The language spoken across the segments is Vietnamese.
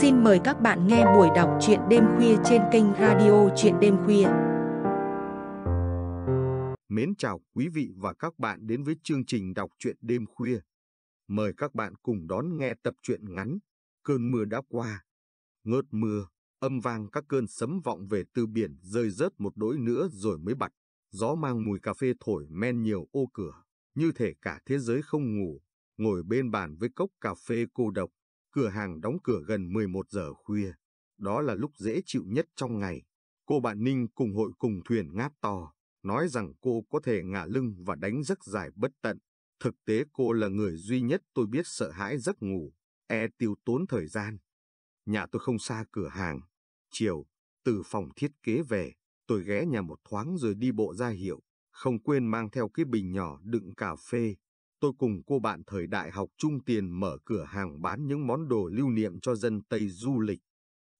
Xin mời các bạn nghe buổi đọc truyện đêm khuya trên kênh Radio Truyện đêm khuya. Mến chào quý vị và các bạn đến với chương trình đọc truyện đêm khuya. Mời các bạn cùng đón nghe tập truyện ngắn Cơn mưa đã qua. Ngớt mưa, âm vang các cơn sấm vọng về từ biển rơi rớt một đỗi nữa rồi mới bật. Gió mang mùi cà phê thổi men nhiều ô cửa, như thể cả thế giới không ngủ, ngồi bên bàn với cốc cà phê cô độc cửa hàng đóng cửa gần 11 giờ khuya. Đó là lúc dễ chịu nhất trong ngày. Cô bạn Ninh cùng hội cùng thuyền ngáp to, nói rằng cô có thể ngả lưng và đánh giấc dài bất tận. Thực tế cô là người duy nhất tôi biết sợ hãi giấc ngủ, e tiêu tốn thời gian. Nhà tôi không xa cửa hàng. Chiều, từ phòng thiết kế về, tôi ghé nhà một thoáng rồi đi bộ ra hiệu, không quên mang theo cái bình nhỏ đựng cà phê tôi cùng cô bạn thời đại học trung tiền mở cửa hàng bán những món đồ lưu niệm cho dân Tây du lịch.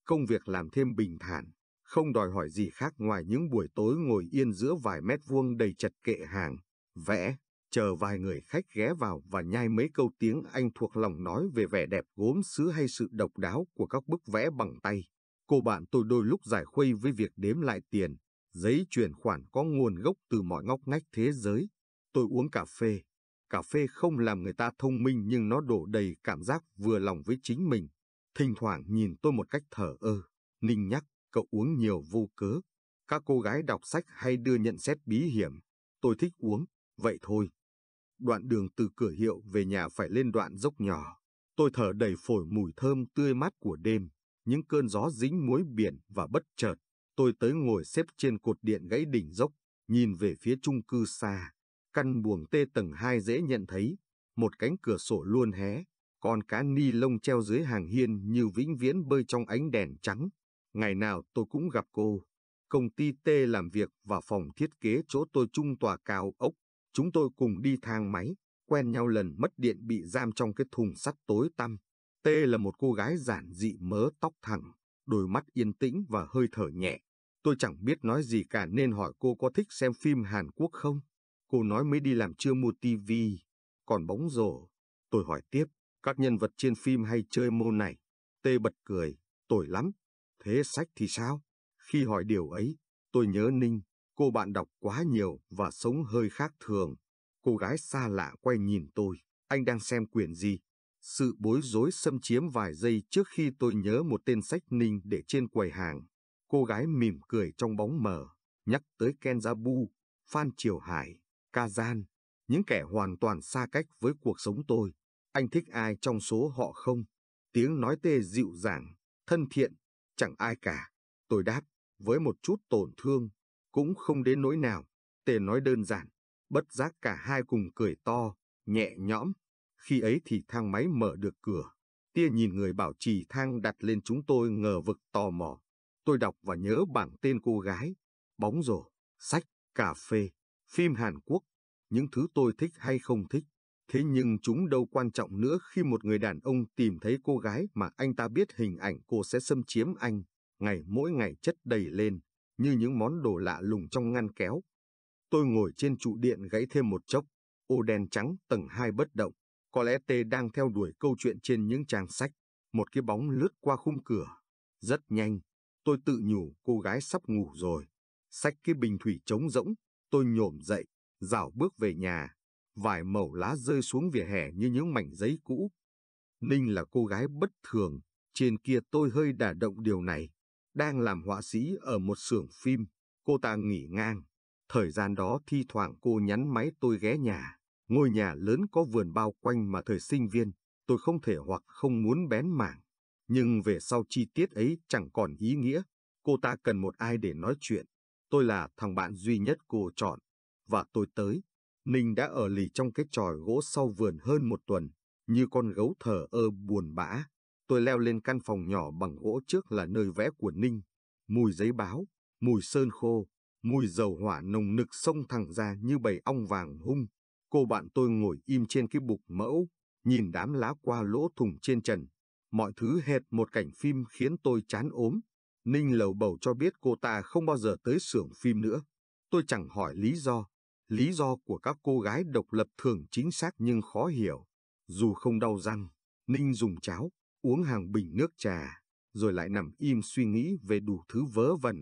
Công việc làm thêm bình thản, không đòi hỏi gì khác ngoài những buổi tối ngồi yên giữa vài mét vuông đầy chật kệ hàng, vẽ, chờ vài người khách ghé vào và nhai mấy câu tiếng Anh thuộc lòng nói về vẻ đẹp gốm sứ hay sự độc đáo của các bức vẽ bằng tay. Cô bạn tôi đôi lúc giải khuây với việc đếm lại tiền, giấy chuyển khoản có nguồn gốc từ mọi ngóc ngách thế giới. Tôi uống cà phê, Cà phê không làm người ta thông minh nhưng nó đổ đầy cảm giác vừa lòng với chính mình. Thỉnh thoảng nhìn tôi một cách thở ơ. Ninh nhắc, cậu uống nhiều vô cớ. Các cô gái đọc sách hay đưa nhận xét bí hiểm. Tôi thích uống, vậy thôi. Đoạn đường từ cửa hiệu về nhà phải lên đoạn dốc nhỏ. Tôi thở đầy phổi mùi thơm tươi mát của đêm, những cơn gió dính muối biển và bất chợt, tôi tới ngồi xếp trên cột điện gãy đỉnh dốc, nhìn về phía chung cư xa căn buồng tê tầng 2 dễ nhận thấy, một cánh cửa sổ luôn hé, con cá ni lông treo dưới hàng hiên như vĩnh viễn bơi trong ánh đèn trắng. Ngày nào tôi cũng gặp cô. Công ty tê làm việc và phòng thiết kế chỗ tôi trung tòa cao ốc. Chúng tôi cùng đi thang máy, quen nhau lần mất điện bị giam trong cái thùng sắt tối tăm. tê là một cô gái giản dị mớ tóc thẳng, đôi mắt yên tĩnh và hơi thở nhẹ. Tôi chẳng biết nói gì cả nên hỏi cô có thích xem phim Hàn Quốc không. Cô nói mới đi làm chưa mua tivi, còn bóng rổ. Tôi hỏi tiếp, các nhân vật trên phim hay chơi môn này. Tê bật cười, tồi lắm. Thế sách thì sao? Khi hỏi điều ấy, tôi nhớ Ninh, cô bạn đọc quá nhiều và sống hơi khác thường. Cô gái xa lạ quay nhìn tôi, anh đang xem quyển gì? Sự bối rối xâm chiếm vài giây trước khi tôi nhớ một tên sách Ninh để trên quầy hàng. Cô gái mỉm cười trong bóng mờ, nhắc tới Kenjabu, Phan Triều Hải. Kazan, những kẻ hoàn toàn xa cách với cuộc sống tôi. Anh thích ai trong số họ không? Tiếng nói tê dịu dàng, thân thiện, chẳng ai cả. Tôi đáp, với một chút tổn thương, cũng không đến nỗi nào. Tê nói đơn giản, bất giác cả hai cùng cười to, nhẹ nhõm. Khi ấy thì thang máy mở được cửa. Tia nhìn người bảo trì thang đặt lên chúng tôi ngờ vực tò mò. Tôi đọc và nhớ bảng tên cô gái, bóng rổ, sách, cà phê phim Hàn Quốc, những thứ tôi thích hay không thích. Thế nhưng chúng đâu quan trọng nữa khi một người đàn ông tìm thấy cô gái mà anh ta biết hình ảnh cô sẽ xâm chiếm anh, ngày mỗi ngày chất đầy lên, như những món đồ lạ lùng trong ngăn kéo. Tôi ngồi trên trụ điện gãy thêm một chốc, ô đen trắng tầng 2 bất động, có lẽ Tê đang theo đuổi câu chuyện trên những trang sách, một cái bóng lướt qua khung cửa. Rất nhanh, tôi tự nhủ cô gái sắp ngủ rồi, sách cái bình thủy trống rỗng, Tôi nhổm dậy, rảo bước về nhà. Vài màu lá rơi xuống vỉa hè như những mảnh giấy cũ. Ninh là cô gái bất thường, trên kia tôi hơi đả động điều này. Đang làm họa sĩ ở một xưởng phim, cô ta nghỉ ngang. Thời gian đó thi thoảng cô nhắn máy tôi ghé nhà. Ngôi nhà lớn có vườn bao quanh mà thời sinh viên, tôi không thể hoặc không muốn bén mảng. Nhưng về sau chi tiết ấy chẳng còn ý nghĩa, cô ta cần một ai để nói chuyện. Tôi là thằng bạn duy nhất cô chọn, và tôi tới. Ninh đã ở lì trong cái tròi gỗ sau vườn hơn một tuần, như con gấu thở ơ buồn bã. Tôi leo lên căn phòng nhỏ bằng gỗ trước là nơi vẽ của Ninh. Mùi giấy báo, mùi sơn khô, mùi dầu hỏa nồng nực xông thẳng ra như bầy ong vàng hung. Cô bạn tôi ngồi im trên cái bục mẫu, nhìn đám lá qua lỗ thùng trên trần. Mọi thứ hệt một cảnh phim khiến tôi chán ốm. Ninh lầu bầu cho biết cô ta không bao giờ tới xưởng phim nữa. Tôi chẳng hỏi lý do. Lý do của các cô gái độc lập thường chính xác nhưng khó hiểu. Dù không đau răng, Ninh dùng cháo, uống hàng bình nước trà, rồi lại nằm im suy nghĩ về đủ thứ vớ vẩn,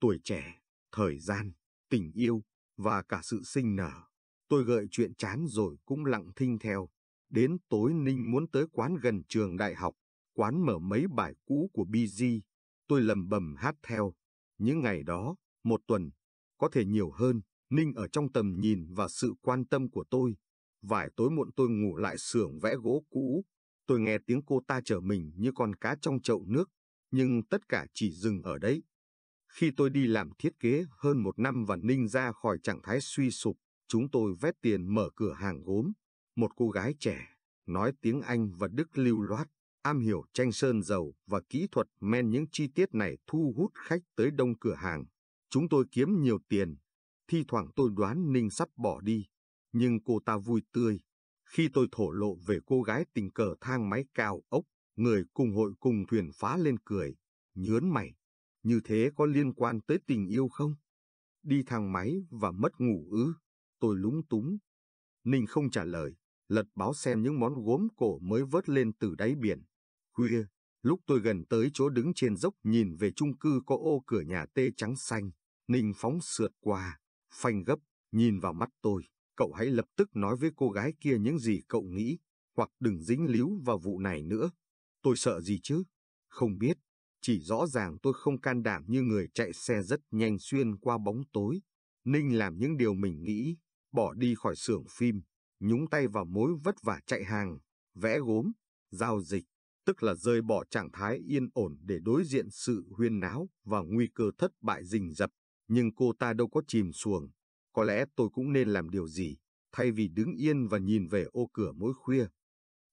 tuổi trẻ, thời gian, tình yêu, và cả sự sinh nở. Tôi gợi chuyện chán rồi cũng lặng thinh theo. Đến tối Ninh muốn tới quán gần trường đại học, quán mở mấy bài cũ của BG, tôi lầm bầm hát theo. Những ngày đó, một tuần, có thể nhiều hơn, Ninh ở trong tầm nhìn và sự quan tâm của tôi. Vài tối muộn tôi ngủ lại xưởng vẽ gỗ cũ, tôi nghe tiếng cô ta chở mình như con cá trong chậu nước, nhưng tất cả chỉ dừng ở đấy. Khi tôi đi làm thiết kế hơn một năm và Ninh ra khỏi trạng thái suy sụp, chúng tôi vét tiền mở cửa hàng gốm. Một cô gái trẻ, nói tiếng Anh và Đức lưu loát, am hiểu tranh sơn dầu và kỹ thuật men những chi tiết này thu hút khách tới đông cửa hàng. Chúng tôi kiếm nhiều tiền. Thi thoảng tôi đoán Ninh sắp bỏ đi, nhưng cô ta vui tươi. Khi tôi thổ lộ về cô gái tình cờ thang máy cao ốc, người cùng hội cùng thuyền phá lên cười, nhớn mày. Như thế có liên quan tới tình yêu không? Đi thang máy và mất ngủ ư? Tôi lúng túng. Ninh không trả lời, lật báo xem những món gốm cổ mới vớt lên từ đáy biển. Khuya, lúc tôi gần tới chỗ đứng trên dốc nhìn về chung cư có ô cửa nhà tê trắng xanh, Ninh Phóng sượt qua, phanh gấp, nhìn vào mắt tôi. Cậu hãy lập tức nói với cô gái kia những gì cậu nghĩ, hoặc đừng dính líu vào vụ này nữa. Tôi sợ gì chứ? Không biết, chỉ rõ ràng tôi không can đảm như người chạy xe rất nhanh xuyên qua bóng tối. Ninh làm những điều mình nghĩ, bỏ đi khỏi xưởng phim, nhúng tay vào mối vất vả chạy hàng, vẽ gốm, giao dịch tức là rời bỏ trạng thái yên ổn để đối diện sự huyên náo và nguy cơ thất bại rình rập, nhưng cô ta đâu có chìm xuồng. Có lẽ tôi cũng nên làm điều gì, thay vì đứng yên và nhìn về ô cửa mỗi khuya.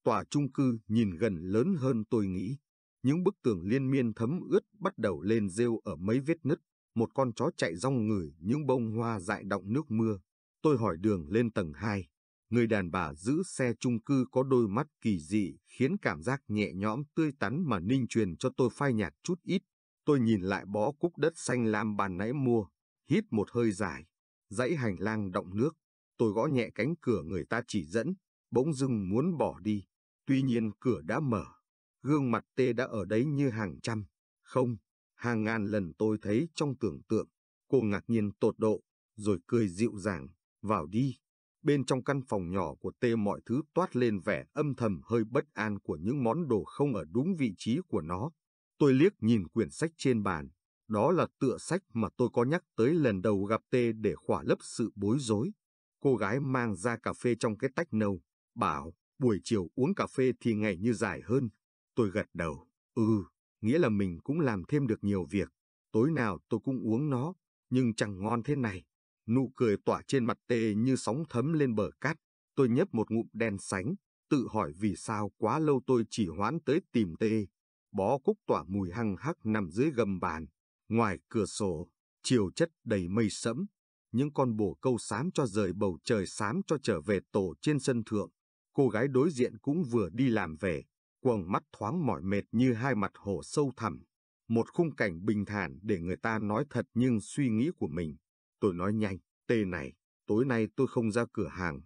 Tòa trung cư nhìn gần lớn hơn tôi nghĩ. Những bức tường liên miên thấm ướt bắt đầu lên rêu ở mấy vết nứt. Một con chó chạy rong người những bông hoa dại động nước mưa. Tôi hỏi đường lên tầng 2. Người đàn bà giữ xe chung cư có đôi mắt kỳ dị khiến cảm giác nhẹ nhõm tươi tắn mà Ninh truyền cho tôi phai nhạt chút ít. Tôi nhìn lại bó cúc đất xanh lam bàn nãy mua, hít một hơi dài, dãy hành lang động nước. Tôi gõ nhẹ cánh cửa người ta chỉ dẫn, bỗng dưng muốn bỏ đi. Tuy nhiên cửa đã mở, gương mặt tê đã ở đấy như hàng trăm, không, hàng ngàn lần tôi thấy trong tưởng tượng. Cô ngạc nhiên tột độ, rồi cười dịu dàng, vào đi bên trong căn phòng nhỏ của tê mọi thứ toát lên vẻ âm thầm hơi bất an của những món đồ không ở đúng vị trí của nó. Tôi liếc nhìn quyển sách trên bàn, đó là tựa sách mà tôi có nhắc tới lần đầu gặp tê để khỏa lấp sự bối rối. Cô gái mang ra cà phê trong cái tách nâu, bảo buổi chiều uống cà phê thì ngày như dài hơn. Tôi gật đầu, ừ, nghĩa là mình cũng làm thêm được nhiều việc. Tối nào tôi cũng uống nó, nhưng chẳng ngon thế này. Nụ cười tỏa trên mặt tê như sóng thấm lên bờ cát. Tôi nhấp một ngụm đen sánh, tự hỏi vì sao quá lâu tôi chỉ hoãn tới tìm tê. Bó cúc tỏa mùi hăng hắc nằm dưới gầm bàn. Ngoài cửa sổ, chiều chất đầy mây sẫm. Những con bồ câu xám cho rời bầu trời xám cho trở về tổ trên sân thượng. Cô gái đối diện cũng vừa đi làm về, quầng mắt thoáng mỏi mệt như hai mặt hồ sâu thẳm. Một khung cảnh bình thản để người ta nói thật nhưng suy nghĩ của mình Tôi nói nhanh, tê này, tối nay tôi không ra cửa hàng.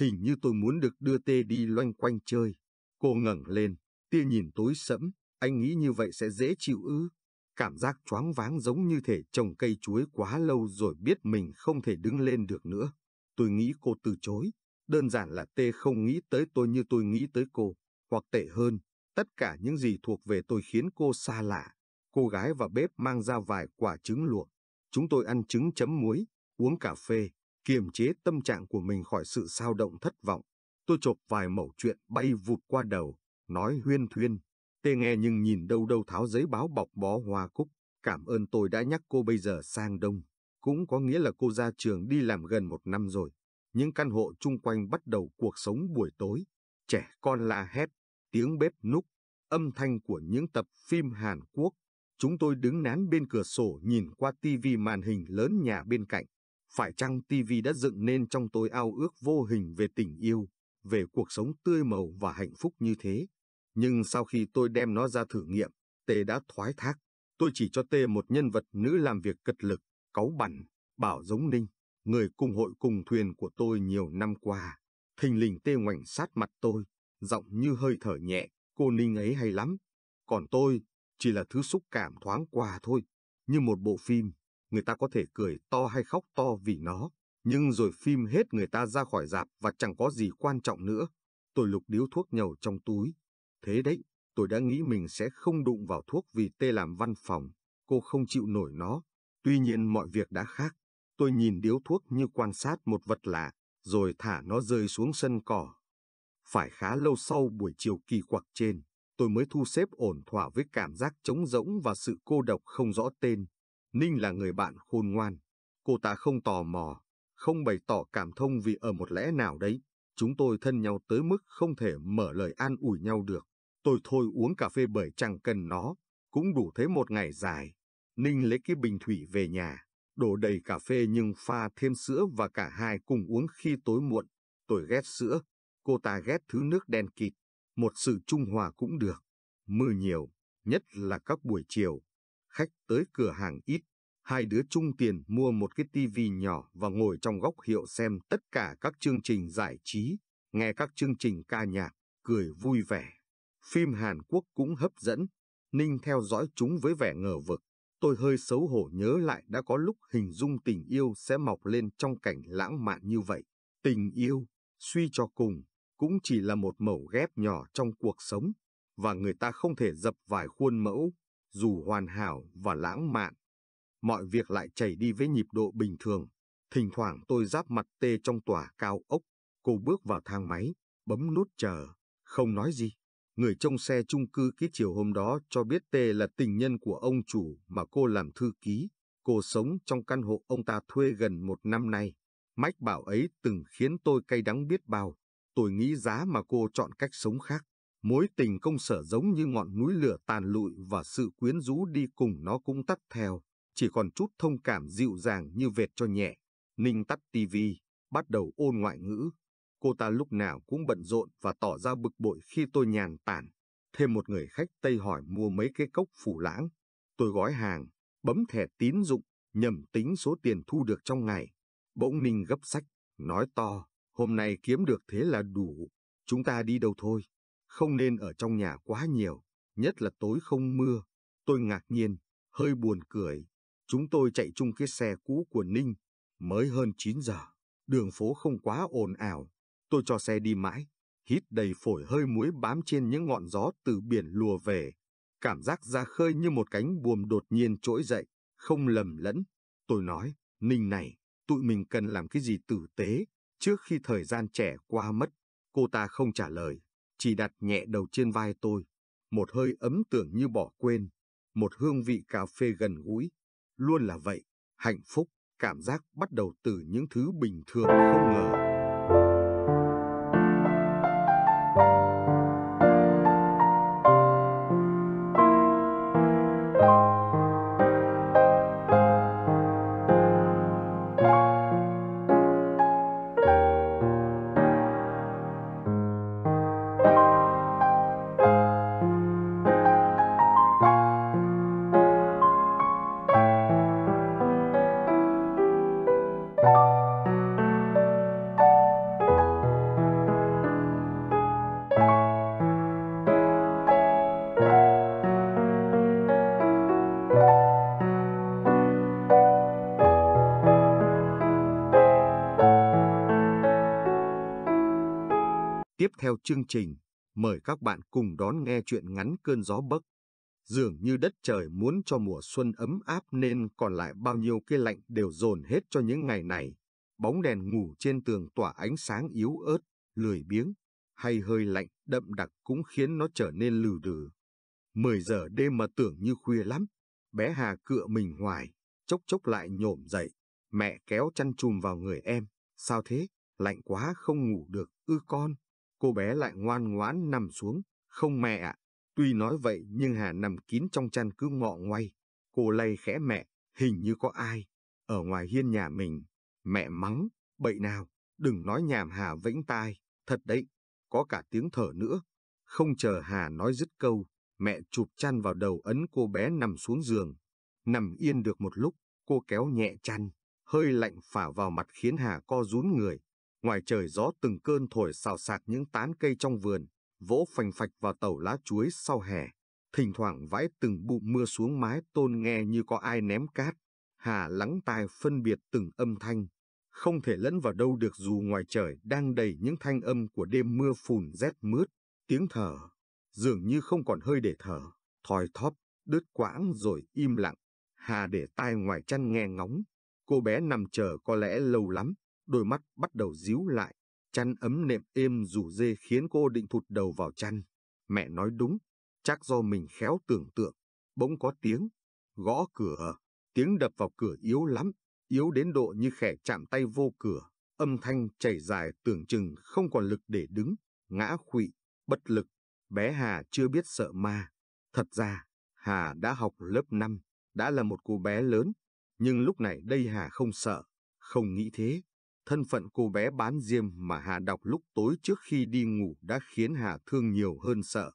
Hình như tôi muốn được đưa tê đi loanh quanh chơi. Cô ngẩng lên, tia nhìn tối sẫm, anh nghĩ như vậy sẽ dễ chịu ư. Cảm giác choáng váng giống như thể trồng cây chuối quá lâu rồi biết mình không thể đứng lên được nữa. Tôi nghĩ cô từ chối. Đơn giản là tê không nghĩ tới tôi như tôi nghĩ tới cô. Hoặc tệ hơn, tất cả những gì thuộc về tôi khiến cô xa lạ. Cô gái vào bếp mang ra vài quả trứng luộc chúng tôi ăn trứng chấm muối, uống cà phê, kiềm chế tâm trạng của mình khỏi sự sao động thất vọng. Tôi chộp vài mẩu chuyện bay vụt qua đầu, nói huyên thuyên. Tê nghe nhưng nhìn đâu đâu tháo giấy báo bọc bó hoa cúc. Cảm ơn tôi đã nhắc cô bây giờ sang đông. Cũng có nghĩa là cô ra trường đi làm gần một năm rồi. Những căn hộ chung quanh bắt đầu cuộc sống buổi tối. Trẻ con la hét, tiếng bếp núc, âm thanh của những tập phim Hàn Quốc Chúng tôi đứng nán bên cửa sổ nhìn qua tivi màn hình lớn nhà bên cạnh. Phải chăng tivi đã dựng nên trong tôi ao ước vô hình về tình yêu, về cuộc sống tươi màu và hạnh phúc như thế? Nhưng sau khi tôi đem nó ra thử nghiệm, Tê đã thoái thác. Tôi chỉ cho Tê một nhân vật nữ làm việc cật lực, cáu bẩn, bảo giống ninh, người cùng hội cùng thuyền của tôi nhiều năm qua. Thình lình Tê ngoảnh sát mặt tôi, giọng như hơi thở nhẹ, cô ninh ấy hay lắm. Còn tôi, chỉ là thứ xúc cảm thoáng qua thôi. Như một bộ phim, người ta có thể cười to hay khóc to vì nó, nhưng rồi phim hết người ta ra khỏi dạp và chẳng có gì quan trọng nữa. Tôi lục điếu thuốc nhầu trong túi. Thế đấy, tôi đã nghĩ mình sẽ không đụng vào thuốc vì tê làm văn phòng, cô không chịu nổi nó. Tuy nhiên mọi việc đã khác. Tôi nhìn điếu thuốc như quan sát một vật lạ, rồi thả nó rơi xuống sân cỏ. Phải khá lâu sau buổi chiều kỳ quặc trên, tôi mới thu xếp ổn thỏa với cảm giác trống rỗng và sự cô độc không rõ tên. Ninh là người bạn khôn ngoan. Cô ta không tò mò, không bày tỏ cảm thông vì ở một lẽ nào đấy. Chúng tôi thân nhau tới mức không thể mở lời an ủi nhau được. Tôi thôi uống cà phê bởi chẳng cần nó, cũng đủ thế một ngày dài. Ninh lấy cái bình thủy về nhà, đổ đầy cà phê nhưng pha thêm sữa và cả hai cùng uống khi tối muộn. Tôi ghét sữa, cô ta ghét thứ nước đen kịt một sự trung hòa cũng được. Mưa nhiều, nhất là các buổi chiều, khách tới cửa hàng ít, hai đứa chung tiền mua một cái tivi nhỏ và ngồi trong góc hiệu xem tất cả các chương trình giải trí, nghe các chương trình ca nhạc, cười vui vẻ. Phim Hàn Quốc cũng hấp dẫn, Ninh theo dõi chúng với vẻ ngờ vực. Tôi hơi xấu hổ nhớ lại đã có lúc hình dung tình yêu sẽ mọc lên trong cảnh lãng mạn như vậy. Tình yêu, suy cho cùng, cũng chỉ là một mẩu ghép nhỏ trong cuộc sống, và người ta không thể dập vài khuôn mẫu, dù hoàn hảo và lãng mạn. Mọi việc lại chảy đi với nhịp độ bình thường. Thỉnh thoảng tôi giáp mặt tê trong tòa cao ốc, cô bước vào thang máy, bấm nút chờ, không nói gì. Người trông xe chung cư ký chiều hôm đó cho biết Tê là tình nhân của ông chủ mà cô làm thư ký. Cô sống trong căn hộ ông ta thuê gần một năm nay. Mách bảo ấy từng khiến tôi cay đắng biết bao tôi nghĩ giá mà cô chọn cách sống khác. Mối tình công sở giống như ngọn núi lửa tàn lụi và sự quyến rũ đi cùng nó cũng tắt theo, chỉ còn chút thông cảm dịu dàng như vệt cho nhẹ. Ninh tắt tivi, bắt đầu ôn ngoại ngữ. Cô ta lúc nào cũng bận rộn và tỏ ra bực bội khi tôi nhàn tản. Thêm một người khách Tây hỏi mua mấy cái cốc phủ lãng. Tôi gói hàng, bấm thẻ tín dụng, nhầm tính số tiền thu được trong ngày. Bỗng Ninh gấp sách, nói to. Hôm nay kiếm được thế là đủ, chúng ta đi đâu thôi, không nên ở trong nhà quá nhiều, nhất là tối không mưa. Tôi ngạc nhiên, hơi buồn cười. Chúng tôi chạy chung cái xe cũ của Ninh, mới hơn 9 giờ. Đường phố không quá ồn ào, tôi cho xe đi mãi, hít đầy phổi hơi muối bám trên những ngọn gió từ biển lùa về. Cảm giác ra khơi như một cánh buồm đột nhiên trỗi dậy, không lầm lẫn. Tôi nói, Ninh này, tụi mình cần làm cái gì tử tế, Trước khi thời gian trẻ qua mất, cô ta không trả lời, chỉ đặt nhẹ đầu trên vai tôi. Một hơi ấm tưởng như bỏ quên, một hương vị cà phê gần gũi. Luôn là vậy, hạnh phúc, cảm giác bắt đầu từ những thứ bình thường không ngờ. theo chương trình, mời các bạn cùng đón nghe chuyện ngắn cơn gió bấc. Dường như đất trời muốn cho mùa xuân ấm áp nên còn lại bao nhiêu cái lạnh đều dồn hết cho những ngày này. Bóng đèn ngủ trên tường tỏa ánh sáng yếu ớt, lười biếng, hay hơi lạnh đậm đặc cũng khiến nó trở nên lừ đừ. mười giờ đêm mà tưởng như khuya lắm, bé Hà cựa mình hoài, chốc chốc lại nhổm dậy, mẹ kéo chăn chùm vào người em, sao thế, lạnh quá không ngủ được ư con cô bé lại ngoan ngoãn nằm xuống. Không mẹ ạ. Tuy nói vậy nhưng Hà nằm kín trong chăn cứ ngọ ngoay. Cô lay khẽ mẹ, hình như có ai. Ở ngoài hiên nhà mình, mẹ mắng, bậy nào, đừng nói nhảm Hà vĩnh tai. Thật đấy, có cả tiếng thở nữa. Không chờ Hà nói dứt câu, mẹ chụp chăn vào đầu ấn cô bé nằm xuống giường. Nằm yên được một lúc, cô kéo nhẹ chăn, hơi lạnh phả vào mặt khiến Hà co rún người. Ngoài trời gió từng cơn thổi xào xạc những tán cây trong vườn, vỗ phành phạch vào tàu lá chuối sau hè. Thỉnh thoảng vãi từng bụng mưa xuống mái tôn nghe như có ai ném cát. Hà lắng tai phân biệt từng âm thanh. Không thể lẫn vào đâu được dù ngoài trời đang đầy những thanh âm của đêm mưa phùn rét mướt. Tiếng thở, dường như không còn hơi để thở. Thòi thóp, đứt quãng rồi im lặng. Hà để tai ngoài chăn nghe ngóng. Cô bé nằm chờ có lẽ lâu lắm đôi mắt bắt đầu díu lại, chăn ấm nệm êm rủ dê khiến cô định thụt đầu vào chăn. Mẹ nói đúng, chắc do mình khéo tưởng tượng, bỗng có tiếng, gõ cửa, tiếng đập vào cửa yếu lắm, yếu đến độ như khẻ chạm tay vô cửa, âm thanh chảy dài tưởng chừng không còn lực để đứng, ngã khụy, bất lực, bé Hà chưa biết sợ ma. Thật ra, Hà đã học lớp 5, đã là một cô bé lớn, nhưng lúc này đây Hà không sợ, không nghĩ thế. Thân phận cô bé bán diêm mà Hà đọc lúc tối trước khi đi ngủ đã khiến Hà thương nhiều hơn sợ.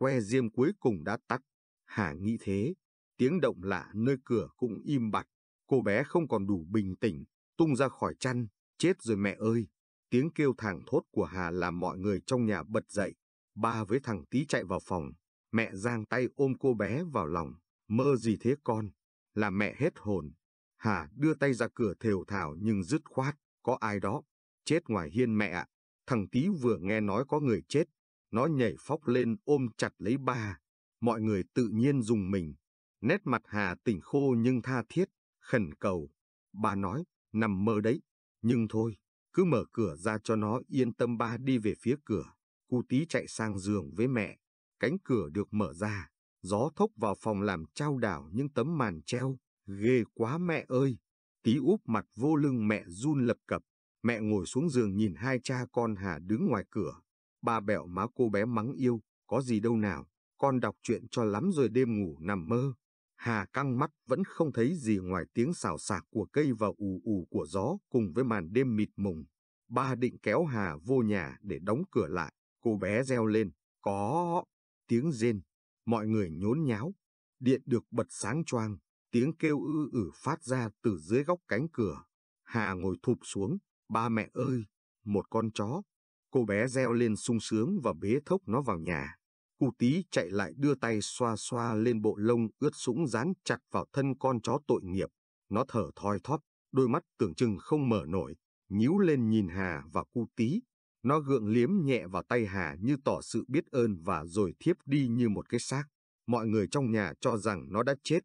Que diêm cuối cùng đã tắt. Hà nghĩ thế, tiếng động lạ nơi cửa cũng im bặt. Cô bé không còn đủ bình tĩnh, tung ra khỏi chăn, chết rồi mẹ ơi. Tiếng kêu thảng thốt của Hà làm mọi người trong nhà bật dậy. Ba với thằng tí chạy vào phòng, mẹ giang tay ôm cô bé vào lòng. Mơ gì thế con? Là mẹ hết hồn. Hà đưa tay ra cửa thều thảo nhưng dứt khoát có ai đó, chết ngoài hiên mẹ ạ. Thằng tí vừa nghe nói có người chết, nó nhảy phóc lên ôm chặt lấy ba. Mọi người tự nhiên dùng mình. Nét mặt Hà tỉnh khô nhưng tha thiết, khẩn cầu. Bà nói, nằm mơ đấy. Nhưng thôi, cứ mở cửa ra cho nó yên tâm ba đi về phía cửa. cú tí chạy sang giường với mẹ. Cánh cửa được mở ra, gió thốc vào phòng làm trao đảo những tấm màn treo. Ghê quá mẹ ơi! Tí úp mặt vô lưng mẹ run lập cập, mẹ ngồi xuống giường nhìn hai cha con Hà đứng ngoài cửa. Ba bẹo má cô bé mắng yêu, có gì đâu nào, con đọc chuyện cho lắm rồi đêm ngủ nằm mơ. Hà căng mắt vẫn không thấy gì ngoài tiếng xào xạc của cây và ù ù của gió cùng với màn đêm mịt mùng. Ba định kéo Hà vô nhà để đóng cửa lại, cô bé reo lên, có, tiếng rên, mọi người nhốn nháo, điện được bật sáng choang, Tiếng kêu ư ử phát ra từ dưới góc cánh cửa. Hà ngồi thụp xuống. Ba mẹ ơi! Một con chó! Cô bé reo lên sung sướng và bế thốc nó vào nhà. Cụ tí chạy lại đưa tay xoa xoa lên bộ lông ướt sũng dán chặt vào thân con chó tội nghiệp. Nó thở thoi thóp, đôi mắt tưởng chừng không mở nổi, nhíu lên nhìn Hà và cu tí. Nó gượng liếm nhẹ vào tay Hà như tỏ sự biết ơn và rồi thiếp đi như một cái xác. Mọi người trong nhà cho rằng nó đã chết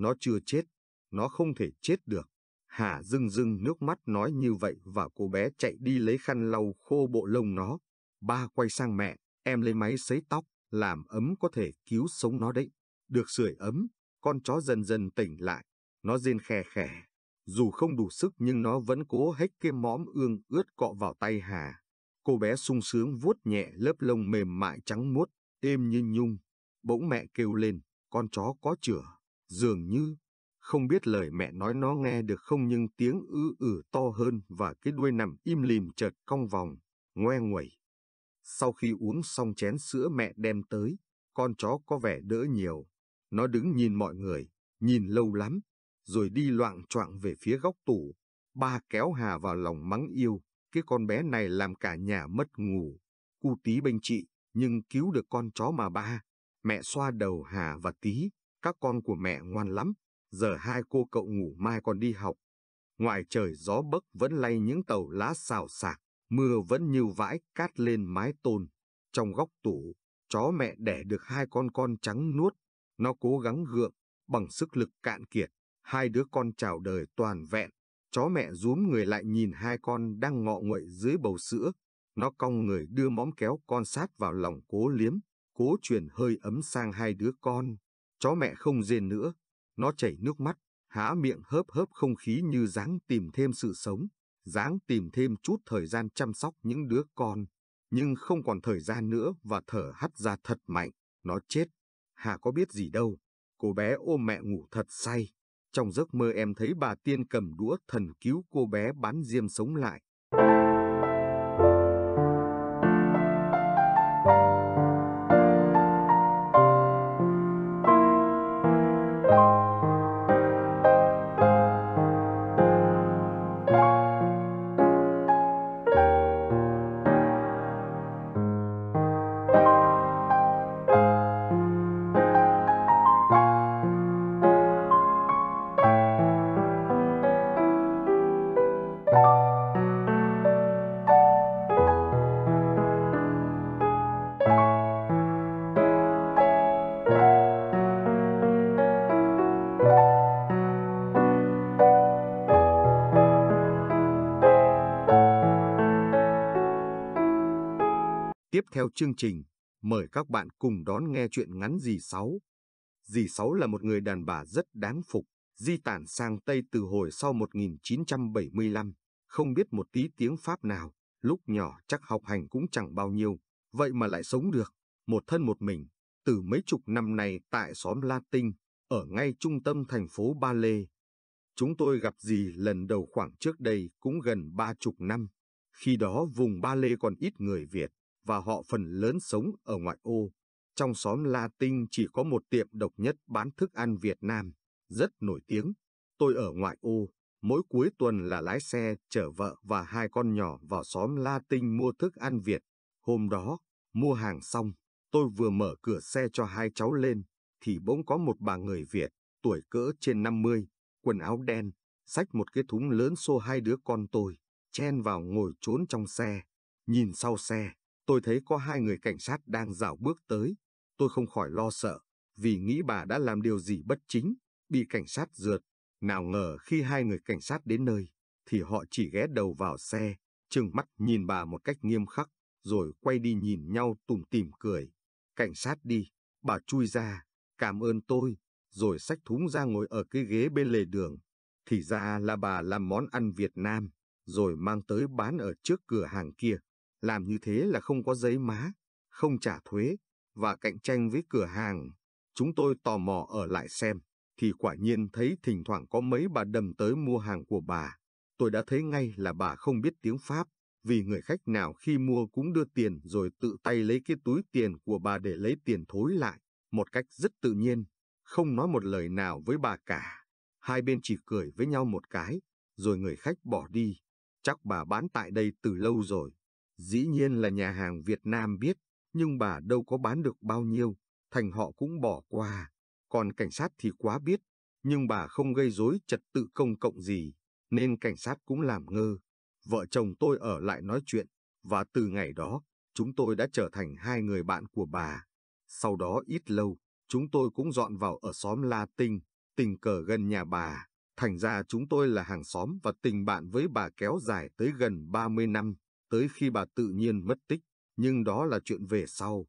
nó chưa chết, nó không thể chết được. Hà dưng dưng nước mắt nói như vậy và cô bé chạy đi lấy khăn lau khô bộ lông nó. Ba quay sang mẹ, em lấy máy sấy tóc, làm ấm có thể cứu sống nó đấy. Được sưởi ấm, con chó dần dần tỉnh lại. Nó rên khè khè, Dù không đủ sức nhưng nó vẫn cố hết cái mõm ương ướt cọ vào tay Hà. Cô bé sung sướng vuốt nhẹ lớp lông mềm mại trắng muốt, êm như nhung. Bỗng mẹ kêu lên, con chó có chữa. Dường như, không biết lời mẹ nói nó nghe được không nhưng tiếng ư ử to hơn và cái đuôi nằm im lìm chợt cong vòng, ngoe nguẩy. Sau khi uống xong chén sữa mẹ đem tới, con chó có vẻ đỡ nhiều. Nó đứng nhìn mọi người, nhìn lâu lắm, rồi đi loạn choạng về phía góc tủ. Ba kéo Hà vào lòng mắng yêu, cái con bé này làm cả nhà mất ngủ. Cu tí bên chị, nhưng cứu được con chó mà ba. Mẹ xoa đầu Hà và tí, các con của mẹ ngoan lắm, giờ hai cô cậu ngủ mai còn đi học. Ngoài trời gió bấc vẫn lay những tàu lá xào xạc, mưa vẫn như vãi cát lên mái tôn. Trong góc tủ, chó mẹ đẻ được hai con con trắng nuốt. Nó cố gắng gượng, bằng sức lực cạn kiệt. Hai đứa con chào đời toàn vẹn. Chó mẹ rúm người lại nhìn hai con đang ngọ nguậy dưới bầu sữa. Nó cong người đưa móm kéo con sát vào lòng cố liếm, cố truyền hơi ấm sang hai đứa con. Chó mẹ không rên nữa, nó chảy nước mắt, há miệng hớp hớp không khí như dáng tìm thêm sự sống, dáng tìm thêm chút thời gian chăm sóc những đứa con. Nhưng không còn thời gian nữa và thở hắt ra thật mạnh, nó chết. Hà có biết gì đâu, cô bé ôm mẹ ngủ thật say. Trong giấc mơ em thấy bà tiên cầm đũa thần cứu cô bé bán diêm sống lại. theo chương trình, mời các bạn cùng đón nghe chuyện ngắn dì Sáu. Dì Sáu là một người đàn bà rất đáng phục, di tản sang Tây từ hồi sau 1975, không biết một tí tiếng Pháp nào, lúc nhỏ chắc học hành cũng chẳng bao nhiêu, vậy mà lại sống được, một thân một mình, từ mấy chục năm nay tại xóm Latin, ở ngay trung tâm thành phố Ba Lê. Chúng tôi gặp dì lần đầu khoảng trước đây cũng gần ba chục năm, khi đó vùng Ba Lê còn ít người Việt và họ phần lớn sống ở ngoại ô. Trong xóm Latin chỉ có một tiệm độc nhất bán thức ăn Việt Nam, rất nổi tiếng. Tôi ở ngoại ô, mỗi cuối tuần là lái xe chở vợ và hai con nhỏ vào xóm Latin mua thức ăn Việt. Hôm đó, mua hàng xong, tôi vừa mở cửa xe cho hai cháu lên, thì bỗng có một bà người Việt, tuổi cỡ trên 50, quần áo đen, xách một cái thúng lớn xô hai đứa con tôi, chen vào ngồi trốn trong xe, nhìn sau xe, Tôi thấy có hai người cảnh sát đang dạo bước tới. Tôi không khỏi lo sợ, vì nghĩ bà đã làm điều gì bất chính, bị cảnh sát rượt. Nào ngờ khi hai người cảnh sát đến nơi, thì họ chỉ ghé đầu vào xe, trừng mắt nhìn bà một cách nghiêm khắc, rồi quay đi nhìn nhau tủm tìm cười. Cảnh sát đi, bà chui ra, cảm ơn tôi, rồi xách thúng ra ngồi ở cái ghế bên lề đường. Thì ra là bà làm món ăn Việt Nam, rồi mang tới bán ở trước cửa hàng kia. Làm như thế là không có giấy má, không trả thuế và cạnh tranh với cửa hàng. Chúng tôi tò mò ở lại xem, thì quả nhiên thấy thỉnh thoảng có mấy bà đầm tới mua hàng của bà. Tôi đã thấy ngay là bà không biết tiếng Pháp, vì người khách nào khi mua cũng đưa tiền rồi tự tay lấy cái túi tiền của bà để lấy tiền thối lại, một cách rất tự nhiên, không nói một lời nào với bà cả. Hai bên chỉ cười với nhau một cái, rồi người khách bỏ đi. Chắc bà bán tại đây từ lâu rồi. Dĩ nhiên là nhà hàng Việt Nam biết, nhưng bà đâu có bán được bao nhiêu, thành họ cũng bỏ qua. Còn cảnh sát thì quá biết, nhưng bà không gây rối trật tự công cộng gì, nên cảnh sát cũng làm ngơ. Vợ chồng tôi ở lại nói chuyện, và từ ngày đó, chúng tôi đã trở thành hai người bạn của bà. Sau đó ít lâu, chúng tôi cũng dọn vào ở xóm La Tinh, tình cờ gần nhà bà. Thành ra chúng tôi là hàng xóm và tình bạn với bà kéo dài tới gần 30 năm tới khi bà tự nhiên mất tích, nhưng đó là chuyện về sau.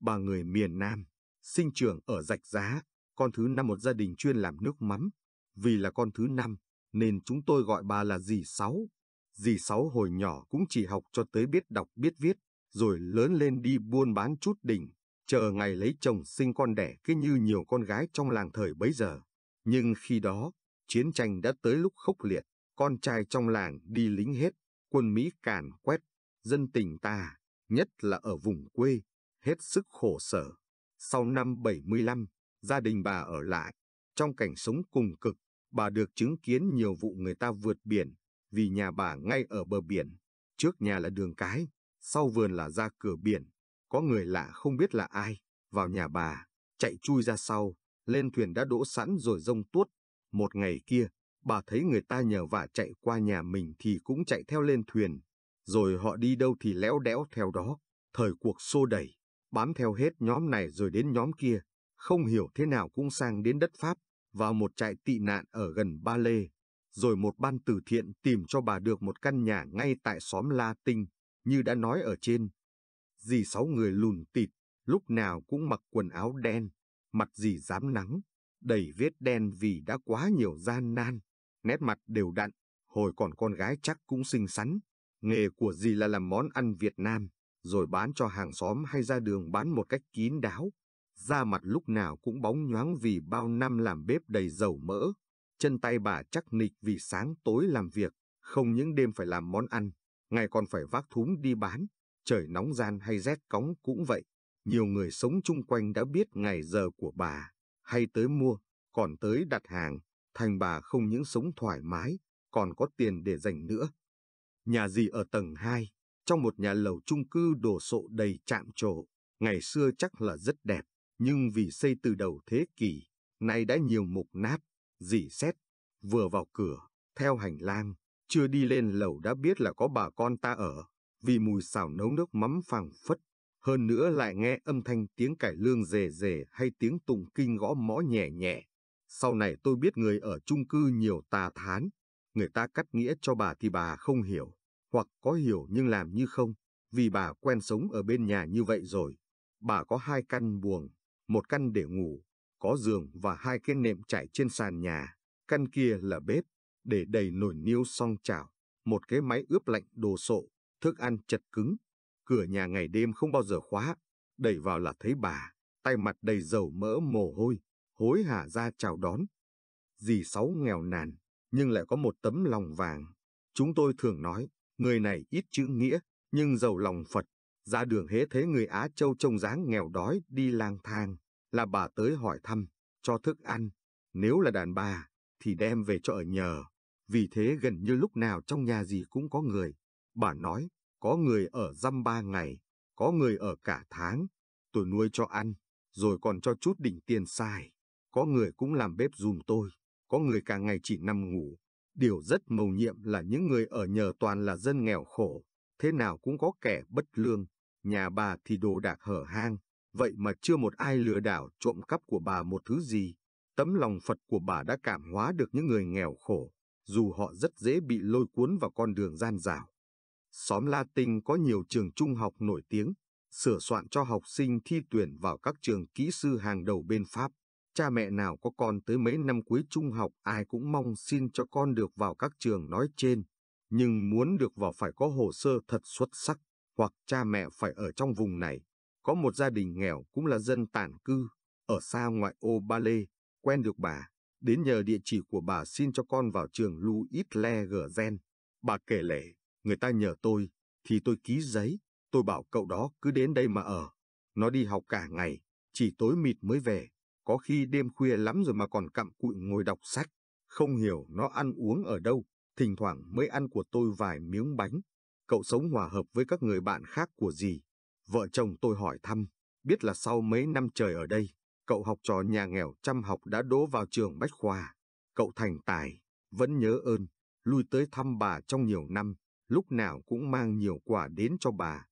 Bà người miền Nam, sinh trưởng ở dạch Giá, con thứ năm một gia đình chuyên làm nước mắm. Vì là con thứ năm, nên chúng tôi gọi bà là dì Sáu. Dì Sáu hồi nhỏ cũng chỉ học cho tới biết đọc biết viết, rồi lớn lên đi buôn bán chút đỉnh, chờ ngày lấy chồng sinh con đẻ cứ như nhiều con gái trong làng thời bấy giờ. Nhưng khi đó, chiến tranh đã tới lúc khốc liệt, con trai trong làng đi lính hết, quân Mỹ càn quét, dân tình ta, nhất là ở vùng quê, hết sức khổ sở. Sau năm 75, gia đình bà ở lại, trong cảnh sống cùng cực, bà được chứng kiến nhiều vụ người ta vượt biển, vì nhà bà ngay ở bờ biển, trước nhà là đường cái, sau vườn là ra cửa biển, có người lạ không biết là ai, vào nhà bà, chạy chui ra sau, lên thuyền đã đỗ sẵn rồi rông tuốt. Một ngày kia, bà thấy người ta nhờ vả chạy qua nhà mình thì cũng chạy theo lên thuyền, rồi họ đi đâu thì léo đẽo theo đó, thời cuộc xô đẩy, bám theo hết nhóm này rồi đến nhóm kia, không hiểu thế nào cũng sang đến đất Pháp, vào một trại tị nạn ở gần Ba Lê, rồi một ban từ thiện tìm cho bà được một căn nhà ngay tại xóm La Tinh, như đã nói ở trên. Dì sáu người lùn tịt, lúc nào cũng mặc quần áo đen, mặt dì dám nắng, đầy vết đen vì đã quá nhiều gian nan nét mặt đều đặn, hồi còn con gái chắc cũng xinh xắn. Nghề của dì là làm món ăn Việt Nam, rồi bán cho hàng xóm hay ra đường bán một cách kín đáo. Da mặt lúc nào cũng bóng nhoáng vì bao năm làm bếp đầy dầu mỡ. Chân tay bà chắc nịch vì sáng tối làm việc, không những đêm phải làm món ăn, ngày còn phải vác thúng đi bán. Trời nóng gian hay rét cóng cũng vậy. Nhiều người sống chung quanh đã biết ngày giờ của bà, hay tới mua, còn tới đặt hàng. Thành bà không những sống thoải mái, còn có tiền để dành nữa. Nhà gì ở tầng 2, trong một nhà lầu chung cư đồ sộ đầy chạm trổ, ngày xưa chắc là rất đẹp, nhưng vì xây từ đầu thế kỷ, nay đã nhiều mục nát, dì xét, vừa vào cửa, theo hành lang, chưa đi lên lầu đã biết là có bà con ta ở, vì mùi xào nấu nước mắm phảng phất, hơn nữa lại nghe âm thanh tiếng cải lương rề rề hay tiếng tùng kinh gõ mõ nhẹ nhẹ, sau này tôi biết người ở chung cư nhiều tà thán, người ta cắt nghĩa cho bà thì bà không hiểu, hoặc có hiểu nhưng làm như không, vì bà quen sống ở bên nhà như vậy rồi. Bà có hai căn buồng, một căn để ngủ, có giường và hai cái nệm trải trên sàn nhà, căn kia là bếp, để đầy nồi niêu song chảo, một cái máy ướp lạnh đồ sộ, thức ăn chật cứng, cửa nhà ngày đêm không bao giờ khóa, đẩy vào là thấy bà, tay mặt đầy dầu mỡ mồ hôi, hối hả ra chào đón. Dì Sáu nghèo nàn, nhưng lại có một tấm lòng vàng. Chúng tôi thường nói, người này ít chữ nghĩa, nhưng giàu lòng Phật. Ra đường hế thế người Á Châu trông dáng nghèo đói đi lang thang, là bà tới hỏi thăm, cho thức ăn. Nếu là đàn bà, thì đem về cho ở nhờ. Vì thế gần như lúc nào trong nhà gì cũng có người. Bà nói, có người ở dăm ba ngày, có người ở cả tháng. Tôi nuôi cho ăn, rồi còn cho chút đỉnh tiền xài. Có người cũng làm bếp dùm tôi, có người cả ngày chỉ nằm ngủ. Điều rất mầu nhiệm là những người ở nhờ toàn là dân nghèo khổ, thế nào cũng có kẻ bất lương, nhà bà thì đồ đạc hở hang, vậy mà chưa một ai lừa đảo trộm cắp của bà một thứ gì. Tấm lòng Phật của bà đã cảm hóa được những người nghèo khổ, dù họ rất dễ bị lôi cuốn vào con đường gian dảo. Xóm La Tinh có nhiều trường trung học nổi tiếng, sửa soạn cho học sinh thi tuyển vào các trường kỹ sư hàng đầu bên Pháp cha mẹ nào có con tới mấy năm cuối trung học ai cũng mong xin cho con được vào các trường nói trên, nhưng muốn được vào phải có hồ sơ thật xuất sắc, hoặc cha mẹ phải ở trong vùng này. Có một gia đình nghèo cũng là dân tản cư, ở xa ngoại ô Ba Lê, quen được bà, đến nhờ địa chỉ của bà xin cho con vào trường Louis Le Gergen. Bà kể lể, người ta nhờ tôi, thì tôi ký giấy, tôi bảo cậu đó cứ đến đây mà ở. Nó đi học cả ngày, chỉ tối mịt mới về có khi đêm khuya lắm rồi mà còn cặm cụi ngồi đọc sách, không hiểu nó ăn uống ở đâu, thỉnh thoảng mới ăn của tôi vài miếng bánh. Cậu sống hòa hợp với các người bạn khác của gì? Vợ chồng tôi hỏi thăm, biết là sau mấy năm trời ở đây, cậu học trò nhà nghèo chăm học đã đỗ vào trường Bách Khoa. Cậu thành tài, vẫn nhớ ơn, lui tới thăm bà trong nhiều năm, lúc nào cũng mang nhiều quà đến cho bà.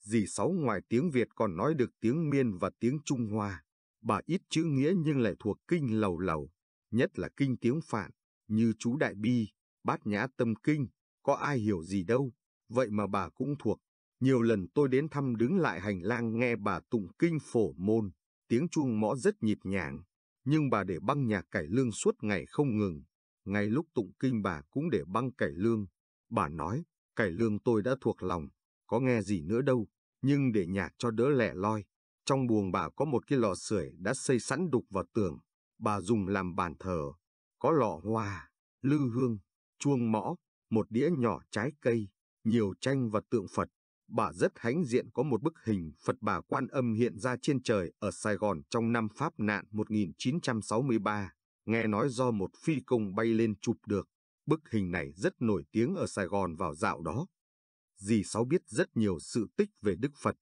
Dì Sáu ngoài tiếng Việt còn nói được tiếng Miên và tiếng Trung Hoa bà ít chữ nghĩa nhưng lại thuộc kinh lầu lầu, nhất là kinh tiếng Phạn, như chú Đại Bi, Bát Nhã Tâm Kinh, có ai hiểu gì đâu, vậy mà bà cũng thuộc. Nhiều lần tôi đến thăm đứng lại hành lang nghe bà tụng kinh phổ môn, tiếng chuông mõ rất nhịp nhàng, nhưng bà để băng nhạc cải lương suốt ngày không ngừng. Ngay lúc tụng kinh bà cũng để băng cải lương. Bà nói, cải lương tôi đã thuộc lòng, có nghe gì nữa đâu, nhưng để nhạc cho đỡ lẻ loi. Trong buồng bà có một cái lò sưởi đã xây sẵn đục vào tường, bà dùng làm bàn thờ. Có lọ hoa, lư hương, chuông mõ, một đĩa nhỏ trái cây, nhiều tranh và tượng Phật. Bà rất hãnh diện có một bức hình Phật bà Quan Âm hiện ra trên trời ở Sài Gòn trong năm Pháp nạn 1963, nghe nói do một phi công bay lên chụp được. Bức hình này rất nổi tiếng ở Sài Gòn vào dạo đó. Dì Sáu biết rất nhiều sự tích về Đức Phật,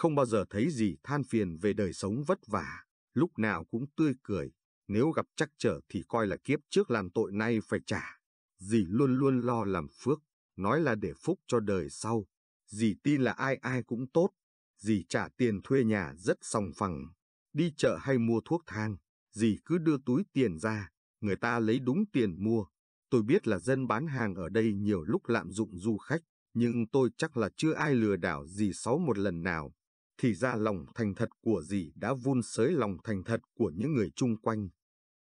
không bao giờ thấy gì than phiền về đời sống vất vả, lúc nào cũng tươi cười, nếu gặp trắc trở thì coi là kiếp trước làm tội nay phải trả. Dì luôn luôn lo làm phước, nói là để phúc cho đời sau. Dì tin là ai ai cũng tốt, dì trả tiền thuê nhà rất sòng phẳng, đi chợ hay mua thuốc thang, dì cứ đưa túi tiền ra, người ta lấy đúng tiền mua. Tôi biết là dân bán hàng ở đây nhiều lúc lạm dụng du khách, nhưng tôi chắc là chưa ai lừa đảo dì sáu một lần nào thì ra lòng thành thật của dì đã vun sới lòng thành thật của những người chung quanh.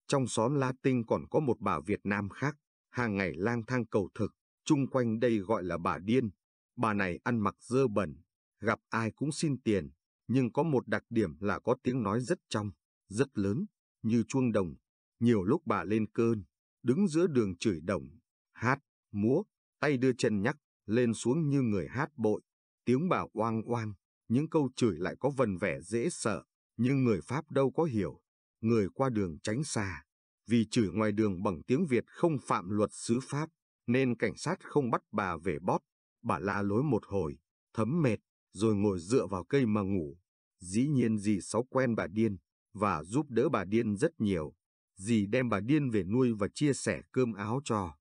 Trong xóm Latin còn có một bà Việt Nam khác, hàng ngày lang thang cầu thực, chung quanh đây gọi là bà điên. Bà này ăn mặc dơ bẩn, gặp ai cũng xin tiền, nhưng có một đặc điểm là có tiếng nói rất trong, rất lớn, như chuông đồng. Nhiều lúc bà lên cơn, đứng giữa đường chửi đồng, hát, múa, tay đưa chân nhắc, lên xuống như người hát bội, tiếng bà oang oang những câu chửi lại có vần vẻ dễ sợ, nhưng người Pháp đâu có hiểu. Người qua đường tránh xa, vì chửi ngoài đường bằng tiếng Việt không phạm luật xứ Pháp, nên cảnh sát không bắt bà về bót Bà la lối một hồi, thấm mệt, rồi ngồi dựa vào cây mà ngủ. Dĩ nhiên dì Sáu quen bà Điên, và giúp đỡ bà Điên rất nhiều. Dì đem bà Điên về nuôi và chia sẻ cơm áo cho.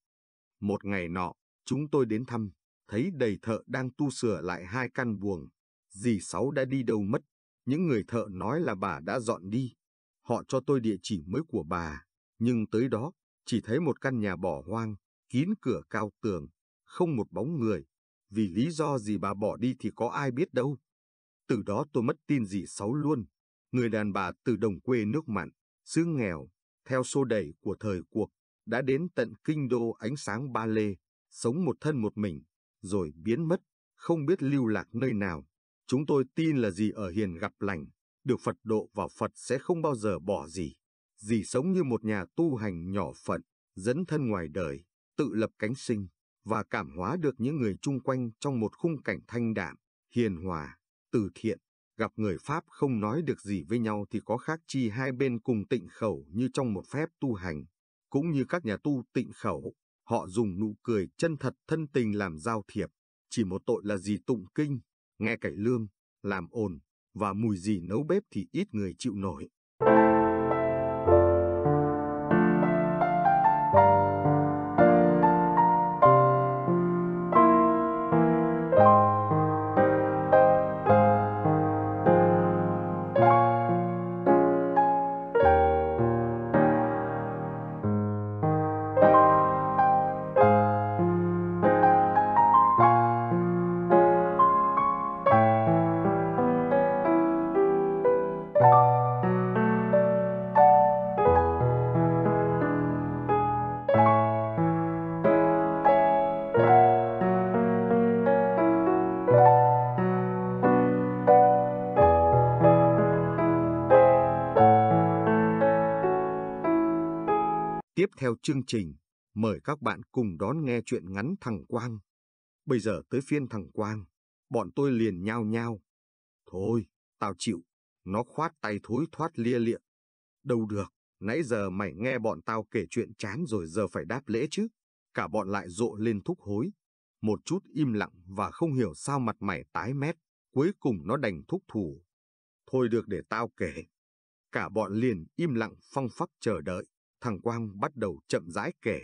Một ngày nọ, chúng tôi đến thăm, thấy đầy thợ đang tu sửa lại hai căn buồng dì Sáu đã đi đâu mất, những người thợ nói là bà đã dọn đi. Họ cho tôi địa chỉ mới của bà, nhưng tới đó chỉ thấy một căn nhà bỏ hoang, kín cửa cao tường, không một bóng người. Vì lý do gì bà bỏ đi thì có ai biết đâu. Từ đó tôi mất tin dì Sáu luôn. Người đàn bà từ đồng quê nước mặn, xứ nghèo, theo xô đẩy của thời cuộc, đã đến tận kinh đô ánh sáng ba lê, sống một thân một mình, rồi biến mất, không biết lưu lạc nơi nào. Chúng tôi tin là gì ở hiền gặp lành, được Phật độ và Phật sẽ không bao giờ bỏ gì. Dì sống như một nhà tu hành nhỏ phận, dẫn thân ngoài đời, tự lập cánh sinh và cảm hóa được những người chung quanh trong một khung cảnh thanh đạm, hiền hòa, từ thiện. Gặp người Pháp không nói được gì với nhau thì có khác chi hai bên cùng tịnh khẩu như trong một phép tu hành. Cũng như các nhà tu tịnh khẩu, họ dùng nụ cười chân thật thân tình làm giao thiệp. Chỉ một tội là gì tụng kinh, Nghe cải lương, làm ồn và mùi gì nấu bếp thì ít người chịu nổi. theo chương trình, mời các bạn cùng đón nghe chuyện ngắn thằng Quang. Bây giờ tới phiên thằng Quang, bọn tôi liền nhao nhao. Thôi, tao chịu, nó khoát tay thối thoát lia lịa. Đâu được, nãy giờ mày nghe bọn tao kể chuyện chán rồi giờ phải đáp lễ chứ. Cả bọn lại rộ lên thúc hối. Một chút im lặng và không hiểu sao mặt mày tái mét, cuối cùng nó đành thúc thủ. Thôi được để tao kể. Cả bọn liền im lặng phong phắc chờ đợi thằng Quang bắt đầu chậm rãi kể.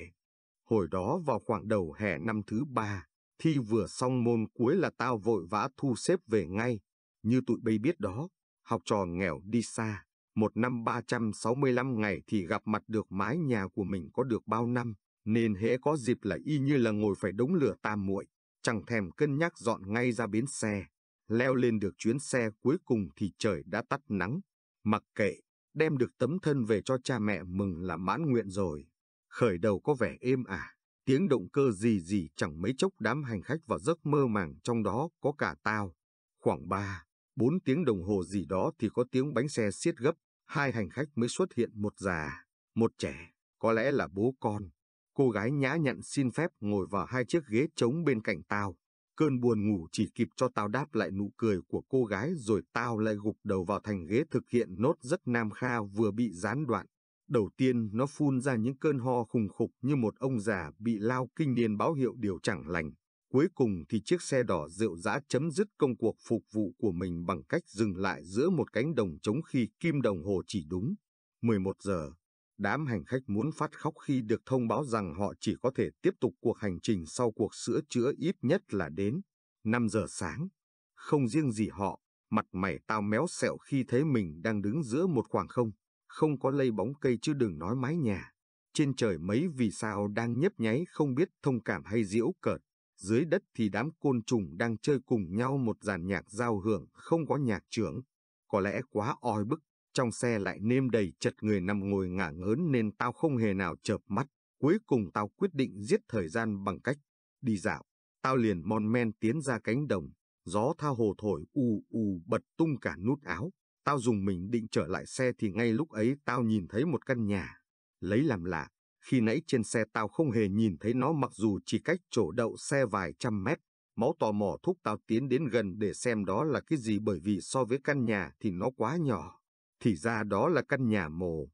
Hồi đó vào khoảng đầu hè năm thứ ba, thi vừa xong môn cuối là tao vội vã thu xếp về ngay. Như tụi bay biết đó, học trò nghèo đi xa, một năm 365 ngày thì gặp mặt được mái nhà của mình có được bao năm, nên hễ có dịp là y như là ngồi phải đống lửa tam muội, chẳng thèm cân nhắc dọn ngay ra bến xe. Leo lên được chuyến xe cuối cùng thì trời đã tắt nắng, mặc kệ, đem được tấm thân về cho cha mẹ mừng là mãn nguyện rồi. Khởi đầu có vẻ êm ả, tiếng động cơ gì gì chẳng mấy chốc đám hành khách vào giấc mơ màng trong đó có cả tao. Khoảng 3, 4 tiếng đồng hồ gì đó thì có tiếng bánh xe xiết gấp, hai hành khách mới xuất hiện một già, một trẻ, có lẽ là bố con. Cô gái nhã nhặn xin phép ngồi vào hai chiếc ghế trống bên cạnh tao. Cơn buồn ngủ chỉ kịp cho tao đáp lại nụ cười của cô gái rồi tao lại gục đầu vào thành ghế thực hiện nốt rất nam kha vừa bị gián đoạn. Đầu tiên nó phun ra những cơn ho khùng khục như một ông già bị lao kinh điên báo hiệu điều chẳng lành. Cuối cùng thì chiếc xe đỏ rượu dã chấm dứt công cuộc phục vụ của mình bằng cách dừng lại giữa một cánh đồng trống khi kim đồng hồ chỉ đúng. 11 giờ. Đám hành khách muốn phát khóc khi được thông báo rằng họ chỉ có thể tiếp tục cuộc hành trình sau cuộc sửa chữa ít nhất là đến 5 giờ sáng. Không riêng gì họ, mặt mày tao méo xẹo khi thấy mình đang đứng giữa một khoảng không, không có lây bóng cây chứ đừng nói mái nhà. Trên trời mấy vì sao đang nhấp nháy không biết thông cảm hay diễu cợt. Dưới đất thì đám côn trùng đang chơi cùng nhau một dàn nhạc giao hưởng không có nhạc trưởng. Có lẽ quá oi bức trong xe lại nêm đầy chật người nằm ngồi ngả ngớn nên tao không hề nào chợp mắt. Cuối cùng tao quyết định giết thời gian bằng cách đi dạo. Tao liền mon men tiến ra cánh đồng, gió tha hồ thổi u u bật tung cả nút áo. Tao dùng mình định trở lại xe thì ngay lúc ấy tao nhìn thấy một căn nhà. Lấy làm lạ, khi nãy trên xe tao không hề nhìn thấy nó mặc dù chỉ cách chỗ đậu xe vài trăm mét. Máu tò mò thúc tao tiến đến gần để xem đó là cái gì bởi vì so với căn nhà thì nó quá nhỏ. Thì ra đó là căn nhà mồ,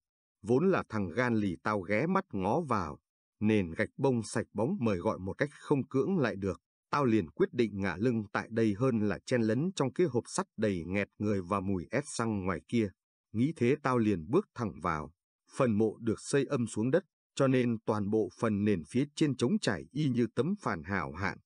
vốn là thằng gan lì tao ghé mắt ngó vào, nền gạch bông sạch bóng mời gọi một cách không cưỡng lại được. Tao liền quyết định ngả lưng tại đây hơn là chen lấn trong cái hộp sắt đầy nghẹt người và mùi ép xăng ngoài kia. Nghĩ thế tao liền bước thẳng vào. Phần mộ được xây âm xuống đất, cho nên toàn bộ phần nền phía trên trống trải y như tấm phản hảo hạn.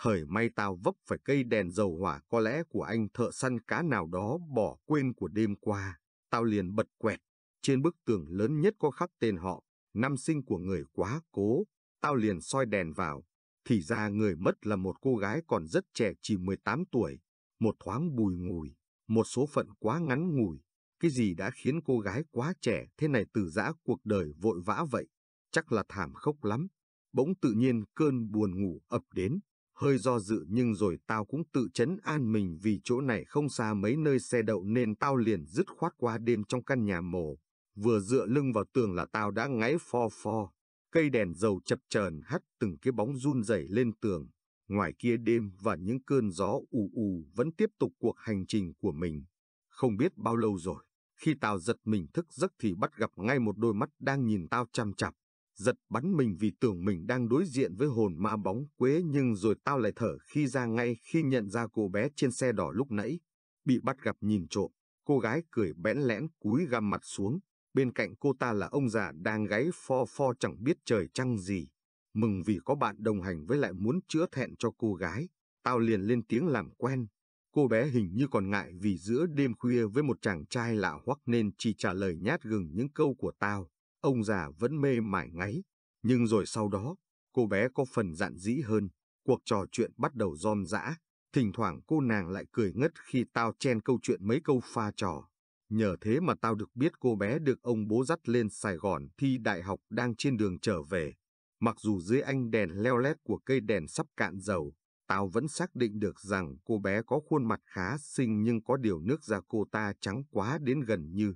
Thời may tao vấp phải cây đèn dầu hỏa có lẽ của anh thợ săn cá nào đó bỏ quên của đêm qua tao liền bật quẹt. Trên bức tường lớn nhất có khắc tên họ, năm sinh của người quá cố. Tao liền soi đèn vào. Thì ra người mất là một cô gái còn rất trẻ chỉ 18 tuổi. Một thoáng bùi ngùi, một số phận quá ngắn ngủi. Cái gì đã khiến cô gái quá trẻ thế này từ giã cuộc đời vội vã vậy? Chắc là thảm khốc lắm. Bỗng tự nhiên cơn buồn ngủ ập đến hơi do dự nhưng rồi tao cũng tự chấn an mình vì chỗ này không xa mấy nơi xe đậu nên tao liền dứt khoát qua đêm trong căn nhà mồ. Vừa dựa lưng vào tường là tao đã ngáy pho pho, cây đèn dầu chập chờn hắt từng cái bóng run rẩy lên tường. Ngoài kia đêm và những cơn gió ù ù vẫn tiếp tục cuộc hành trình của mình. Không biết bao lâu rồi, khi tao giật mình thức giấc thì bắt gặp ngay một đôi mắt đang nhìn tao chăm chặp giật bắn mình vì tưởng mình đang đối diện với hồn ma bóng quế nhưng rồi tao lại thở khi ra ngay khi nhận ra cô bé trên xe đỏ lúc nãy, bị bắt gặp nhìn trộm. Cô gái cười bẽn lẽn cúi gằm mặt xuống, bên cạnh cô ta là ông già đang gáy pho pho chẳng biết trời trăng gì. Mừng vì có bạn đồng hành với lại muốn chữa thẹn cho cô gái, tao liền lên tiếng làm quen. Cô bé hình như còn ngại vì giữa đêm khuya với một chàng trai lạ hoắc nên chỉ trả lời nhát gừng những câu của tao ông già vẫn mê mải ngáy. Nhưng rồi sau đó, cô bé có phần dạn dĩ hơn, cuộc trò chuyện bắt đầu rom dã. Thỉnh thoảng cô nàng lại cười ngất khi tao chen câu chuyện mấy câu pha trò. Nhờ thế mà tao được biết cô bé được ông bố dắt lên Sài Gòn thi đại học đang trên đường trở về. Mặc dù dưới ánh đèn leo lét của cây đèn sắp cạn dầu, tao vẫn xác định được rằng cô bé có khuôn mặt khá xinh nhưng có điều nước da cô ta trắng quá đến gần như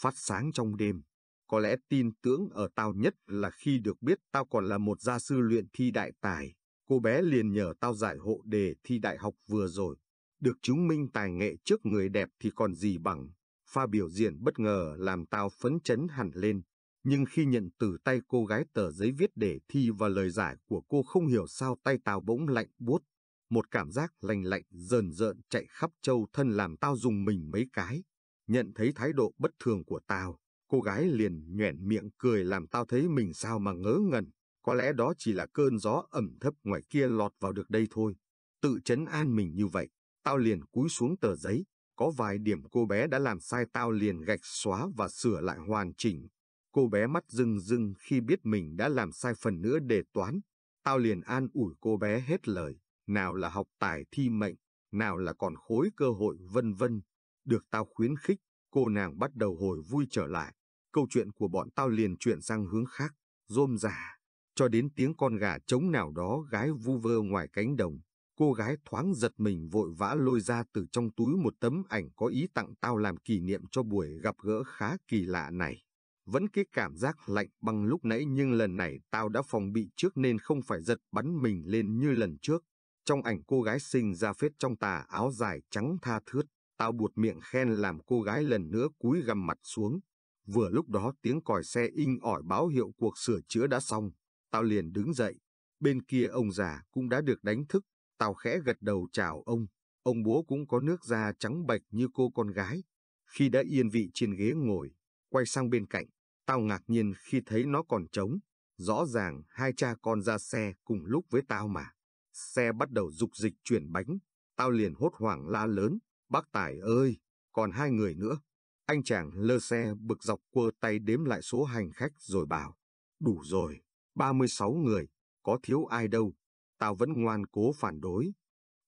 phát sáng trong đêm có lẽ tin tưởng ở tao nhất là khi được biết tao còn là một gia sư luyện thi đại tài. Cô bé liền nhờ tao giải hộ đề thi đại học vừa rồi. Được chứng minh tài nghệ trước người đẹp thì còn gì bằng. Pha biểu diễn bất ngờ làm tao phấn chấn hẳn lên. Nhưng khi nhận từ tay cô gái tờ giấy viết đề thi và lời giải của cô không hiểu sao tay tao bỗng lạnh buốt. Một cảm giác lành lạnh rờn dợn chạy khắp châu thân làm tao dùng mình mấy cái. Nhận thấy thái độ bất thường của tao, Cô gái liền nhoẻn miệng cười làm tao thấy mình sao mà ngớ ngẩn. Có lẽ đó chỉ là cơn gió ẩm thấp ngoài kia lọt vào được đây thôi. Tự chấn an mình như vậy, tao liền cúi xuống tờ giấy. Có vài điểm cô bé đã làm sai tao liền gạch xóa và sửa lại hoàn chỉnh. Cô bé mắt rưng rưng khi biết mình đã làm sai phần nữa đề toán. Tao liền an ủi cô bé hết lời. Nào là học tài thi mệnh, nào là còn khối cơ hội vân vân. Được tao khuyến khích, cô nàng bắt đầu hồi vui trở lại. Câu chuyện của bọn tao liền chuyển sang hướng khác, rôm rả, cho đến tiếng con gà trống nào đó gái vu vơ ngoài cánh đồng. Cô gái thoáng giật mình vội vã lôi ra từ trong túi một tấm ảnh có ý tặng tao làm kỷ niệm cho buổi gặp gỡ khá kỳ lạ này. Vẫn cái cảm giác lạnh băng lúc nãy nhưng lần này tao đã phòng bị trước nên không phải giật bắn mình lên như lần trước. Trong ảnh cô gái sinh ra phết trong tà áo dài trắng tha thướt, Tao buột miệng khen làm cô gái lần nữa cúi gằm mặt xuống. Vừa lúc đó tiếng còi xe inh ỏi báo hiệu cuộc sửa chữa đã xong. Tao liền đứng dậy. Bên kia ông già cũng đã được đánh thức. Tao khẽ gật đầu chào ông. Ông bố cũng có nước da trắng bạch như cô con gái. Khi đã yên vị trên ghế ngồi, quay sang bên cạnh, tao ngạc nhiên khi thấy nó còn trống. Rõ ràng hai cha con ra xe cùng lúc với tao mà. Xe bắt đầu dục dịch chuyển bánh. Tao liền hốt hoảng la lớn. Bác Tài ơi, còn hai người nữa. Anh chàng lơ xe bực dọc quơ tay đếm lại số hành khách rồi bảo. Đủ rồi, 36 người, có thiếu ai đâu. Tao vẫn ngoan cố phản đối.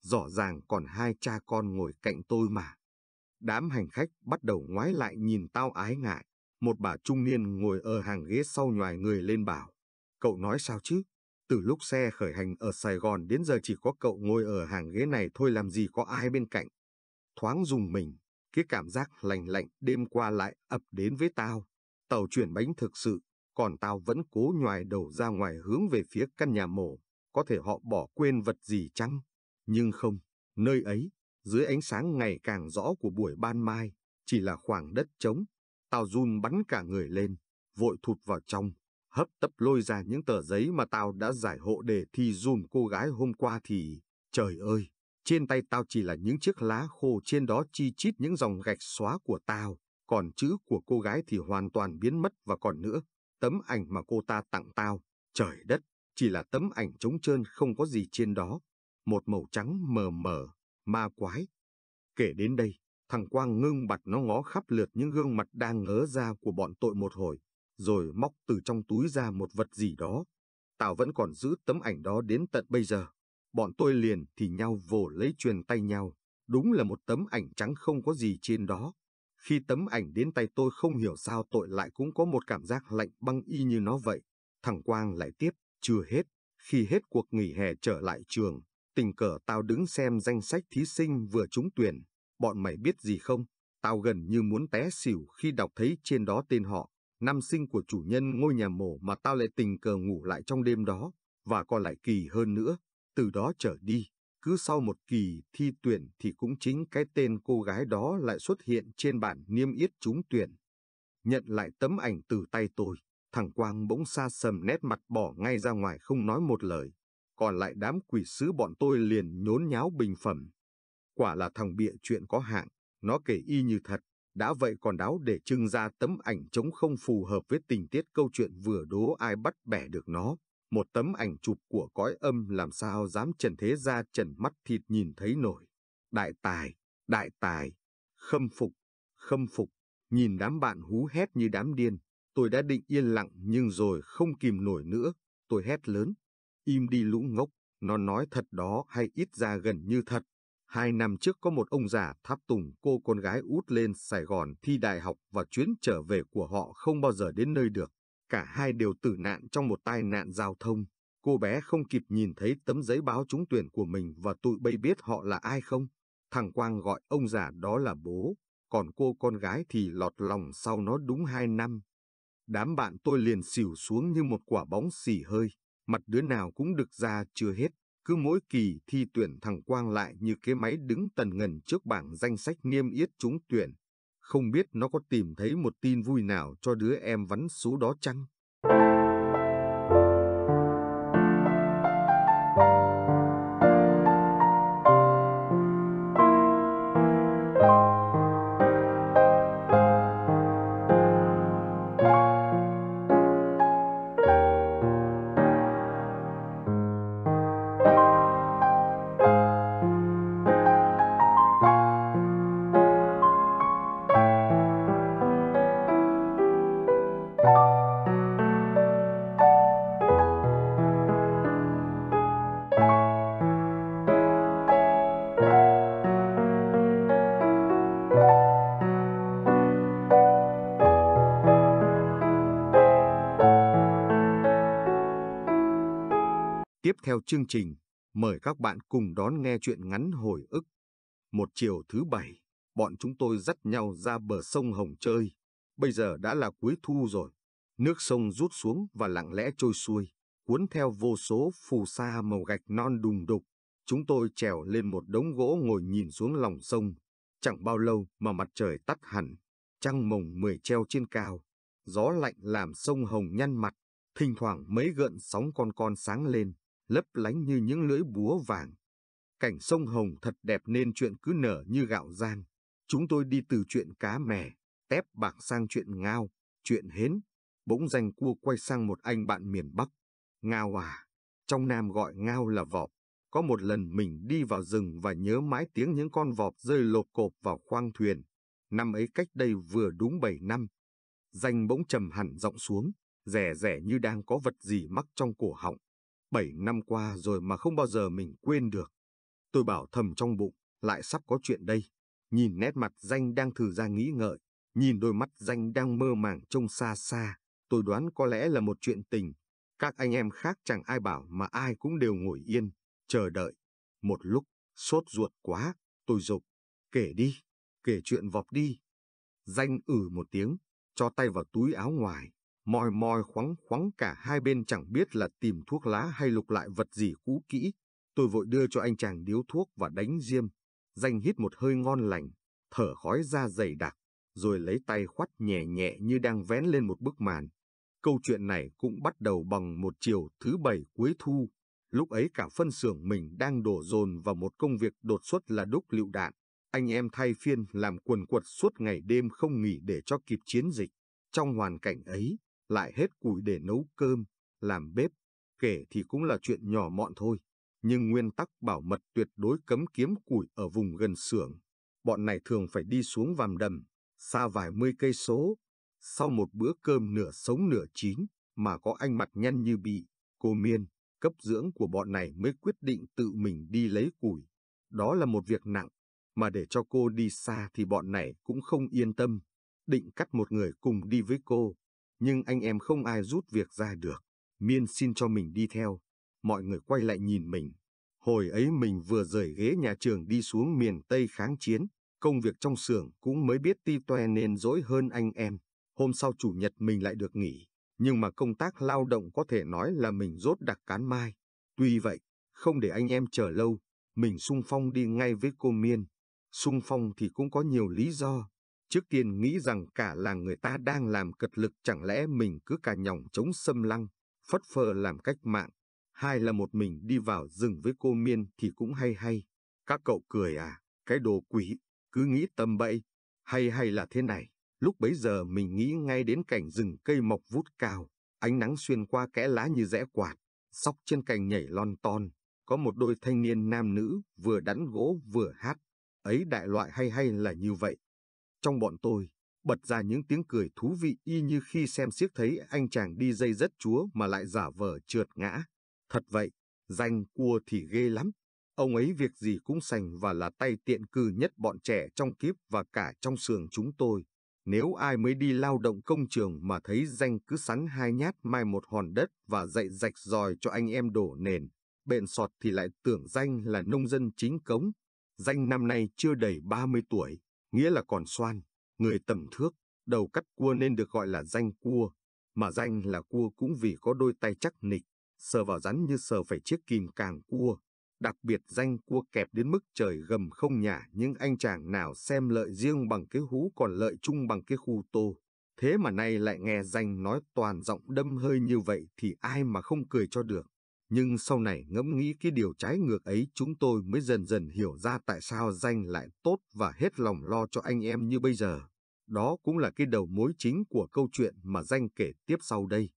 Rõ ràng còn hai cha con ngồi cạnh tôi mà. Đám hành khách bắt đầu ngoái lại nhìn tao ái ngại. Một bà trung niên ngồi ở hàng ghế sau nhòi người lên bảo. Cậu nói sao chứ? Từ lúc xe khởi hành ở Sài Gòn đến giờ chỉ có cậu ngồi ở hàng ghế này thôi làm gì có ai bên cạnh thoáng dùng mình, cái cảm giác lành lạnh đêm qua lại ập đến với tao. Tàu chuyển bánh thực sự, còn tao vẫn cố nhoài đầu ra ngoài hướng về phía căn nhà mổ. Có thể họ bỏ quên vật gì chăng? Nhưng không, nơi ấy, dưới ánh sáng ngày càng rõ của buổi ban mai, chỉ là khoảng đất trống. Tao run bắn cả người lên, vội thụt vào trong, hấp tấp lôi ra những tờ giấy mà tao đã giải hộ để thi run cô gái hôm qua thì... Trời ơi! Trên tay tao chỉ là những chiếc lá khô trên đó chi chít những dòng gạch xóa của tao, còn chữ của cô gái thì hoàn toàn biến mất và còn nữa, tấm ảnh mà cô ta tặng tao, trời đất, chỉ là tấm ảnh trống trơn không có gì trên đó, một màu trắng mờ mờ, ma quái. Kể đến đây, thằng Quang ngưng bặt nó ngó khắp lượt những gương mặt đang ngớ ra của bọn tội một hồi, rồi móc từ trong túi ra một vật gì đó. Tao vẫn còn giữ tấm ảnh đó đến tận bây giờ bọn tôi liền thì nhau vồ lấy truyền tay nhau. Đúng là một tấm ảnh trắng không có gì trên đó. Khi tấm ảnh đến tay tôi không hiểu sao tội lại cũng có một cảm giác lạnh băng y như nó vậy. Thằng Quang lại tiếp, chưa hết. Khi hết cuộc nghỉ hè trở lại trường, tình cờ tao đứng xem danh sách thí sinh vừa trúng tuyển. Bọn mày biết gì không? Tao gần như muốn té xỉu khi đọc thấy trên đó tên họ, năm sinh của chủ nhân ngôi nhà mổ mà tao lại tình cờ ngủ lại trong đêm đó. Và còn lại kỳ hơn nữa, từ đó trở đi, cứ sau một kỳ thi tuyển thì cũng chính cái tên cô gái đó lại xuất hiện trên bản niêm yết trúng tuyển. Nhận lại tấm ảnh từ tay tôi, thằng Quang bỗng xa sầm nét mặt bỏ ngay ra ngoài không nói một lời. Còn lại đám quỷ sứ bọn tôi liền nhốn nháo bình phẩm. Quả là thằng bịa chuyện có hạng, nó kể y như thật, đã vậy còn đáo để trưng ra tấm ảnh chống không phù hợp với tình tiết câu chuyện vừa đố ai bắt bẻ được nó một tấm ảnh chụp của cõi âm làm sao dám trần thế ra trần mắt thịt nhìn thấy nổi. Đại tài, đại tài, khâm phục, khâm phục, nhìn đám bạn hú hét như đám điên, tôi đã định yên lặng nhưng rồi không kìm nổi nữa, tôi hét lớn, im đi lũ ngốc, nó nói thật đó hay ít ra gần như thật. Hai năm trước có một ông già tháp tùng cô con gái út lên Sài Gòn thi đại học và chuyến trở về của họ không bao giờ đến nơi được. Cả hai đều tử nạn trong một tai nạn giao thông. Cô bé không kịp nhìn thấy tấm giấy báo trúng tuyển của mình và tụi bây biết họ là ai không. Thằng Quang gọi ông già đó là bố, còn cô con gái thì lọt lòng sau nó đúng hai năm. Đám bạn tôi liền xỉu xuống như một quả bóng xỉ hơi, mặt đứa nào cũng được ra chưa hết. Cứ mỗi kỳ thi tuyển thằng Quang lại như cái máy đứng tần ngần trước bảng danh sách niêm yết trúng tuyển. Không biết nó có tìm thấy một tin vui nào cho đứa em vắn số đó chăng? theo chương trình, mời các bạn cùng đón nghe chuyện ngắn hồi ức. Một chiều thứ bảy, bọn chúng tôi dắt nhau ra bờ sông Hồng chơi. Bây giờ đã là cuối thu rồi. Nước sông rút xuống và lặng lẽ trôi xuôi, cuốn theo vô số phù sa màu gạch non đùng đục. Chúng tôi trèo lên một đống gỗ ngồi nhìn xuống lòng sông. Chẳng bao lâu mà mặt trời tắt hẳn, trăng mồng mười treo trên cao. Gió lạnh làm sông Hồng nhăn mặt, thỉnh thoảng mấy gợn sóng con con sáng lên, lấp lánh như những lưỡi búa vàng. Cảnh sông Hồng thật đẹp nên chuyện cứ nở như gạo gian. Chúng tôi đi từ chuyện cá mè, tép bạc sang chuyện ngao, chuyện hến. Bỗng danh cua quay sang một anh bạn miền Bắc. Ngao à, trong Nam gọi ngao là vọp. Có một lần mình đi vào rừng và nhớ mãi tiếng những con vọp rơi lột cộp vào khoang thuyền. Năm ấy cách đây vừa đúng bảy năm. Danh bỗng trầm hẳn giọng xuống, rẻ rẻ như đang có vật gì mắc trong cổ họng bảy năm qua rồi mà không bao giờ mình quên được. Tôi bảo thầm trong bụng, lại sắp có chuyện đây. Nhìn nét mặt danh đang thử ra nghĩ ngợi, nhìn đôi mắt danh đang mơ màng trông xa xa, tôi đoán có lẽ là một chuyện tình. Các anh em khác chẳng ai bảo mà ai cũng đều ngồi yên, chờ đợi. Một lúc, sốt ruột quá, tôi dục kể đi, kể chuyện vọp đi. Danh ử ừ một tiếng, cho tay vào túi áo ngoài, moi moi khoắng khoắng cả hai bên chẳng biết là tìm thuốc lá hay lục lại vật gì cũ kỹ. Tôi vội đưa cho anh chàng điếu thuốc và đánh diêm. Danh hít một hơi ngon lành, thở khói ra dày đặc, rồi lấy tay khoắt nhẹ nhẹ như đang vén lên một bức màn. Câu chuyện này cũng bắt đầu bằng một chiều thứ bảy cuối thu. Lúc ấy cả phân xưởng mình đang đổ dồn vào một công việc đột xuất là đúc lựu đạn. Anh em thay phiên làm quần quật suốt ngày đêm không nghỉ để cho kịp chiến dịch. Trong hoàn cảnh ấy, lại hết củi để nấu cơm, làm bếp, kể thì cũng là chuyện nhỏ mọn thôi. Nhưng nguyên tắc bảo mật tuyệt đối cấm kiếm củi ở vùng gần xưởng. Bọn này thường phải đi xuống vàm đầm, xa vài mươi cây số. Sau một bữa cơm nửa sống nửa chín, mà có anh mặt nhăn như bị, cô miên, cấp dưỡng của bọn này mới quyết định tự mình đi lấy củi. Đó là một việc nặng, mà để cho cô đi xa thì bọn này cũng không yên tâm, định cắt một người cùng đi với cô nhưng anh em không ai rút việc ra được. Miên xin cho mình đi theo. Mọi người quay lại nhìn mình. Hồi ấy mình vừa rời ghế nhà trường đi xuống miền Tây kháng chiến. Công việc trong xưởng cũng mới biết ti toe nên dỗi hơn anh em. Hôm sau chủ nhật mình lại được nghỉ. Nhưng mà công tác lao động có thể nói là mình rốt đặc cán mai. Tuy vậy, không để anh em chờ lâu, mình sung phong đi ngay với cô Miên. Sung phong thì cũng có nhiều lý do. Trước tiên nghĩ rằng cả làng người ta đang làm cật lực chẳng lẽ mình cứ cả nhỏng chống xâm lăng, phất phơ làm cách mạng. Hai là một mình đi vào rừng với cô Miên thì cũng hay hay. Các cậu cười à, cái đồ quỷ, cứ nghĩ tầm bậy. Hay hay là thế này, lúc bấy giờ mình nghĩ ngay đến cảnh rừng cây mọc vút cao, ánh nắng xuyên qua kẽ lá như rẽ quạt, sóc trên cành nhảy lon ton. Có một đôi thanh niên nam nữ vừa đắn gỗ vừa hát, ấy đại loại hay hay là như vậy. Trong bọn tôi, bật ra những tiếng cười thú vị y như khi xem siếc thấy anh chàng đi dây rất chúa mà lại giả vờ trượt ngã. Thật vậy, danh cua thì ghê lắm. Ông ấy việc gì cũng sành và là tay tiện cư nhất bọn trẻ trong kiếp và cả trong sườn chúng tôi. Nếu ai mới đi lao động công trường mà thấy danh cứ sắn hai nhát mai một hòn đất và dạy rạch dòi cho anh em đổ nền, bện sọt thì lại tưởng danh là nông dân chính cống. Danh năm nay chưa đầy 30 tuổi, nghĩa là còn xoan, người tầm thước, đầu cắt cua nên được gọi là danh cua, mà danh là cua cũng vì có đôi tay chắc nịch, sờ vào rắn như sờ phải chiếc kìm càng cua. Đặc biệt danh cua kẹp đến mức trời gầm không nhả những anh chàng nào xem lợi riêng bằng cái hú còn lợi chung bằng cái khu tô. Thế mà nay lại nghe danh nói toàn giọng đâm hơi như vậy thì ai mà không cười cho được nhưng sau này ngẫm nghĩ cái điều trái ngược ấy chúng tôi mới dần dần hiểu ra tại sao danh lại tốt và hết lòng lo cho anh em như bây giờ. Đó cũng là cái đầu mối chính của câu chuyện mà danh kể tiếp sau đây.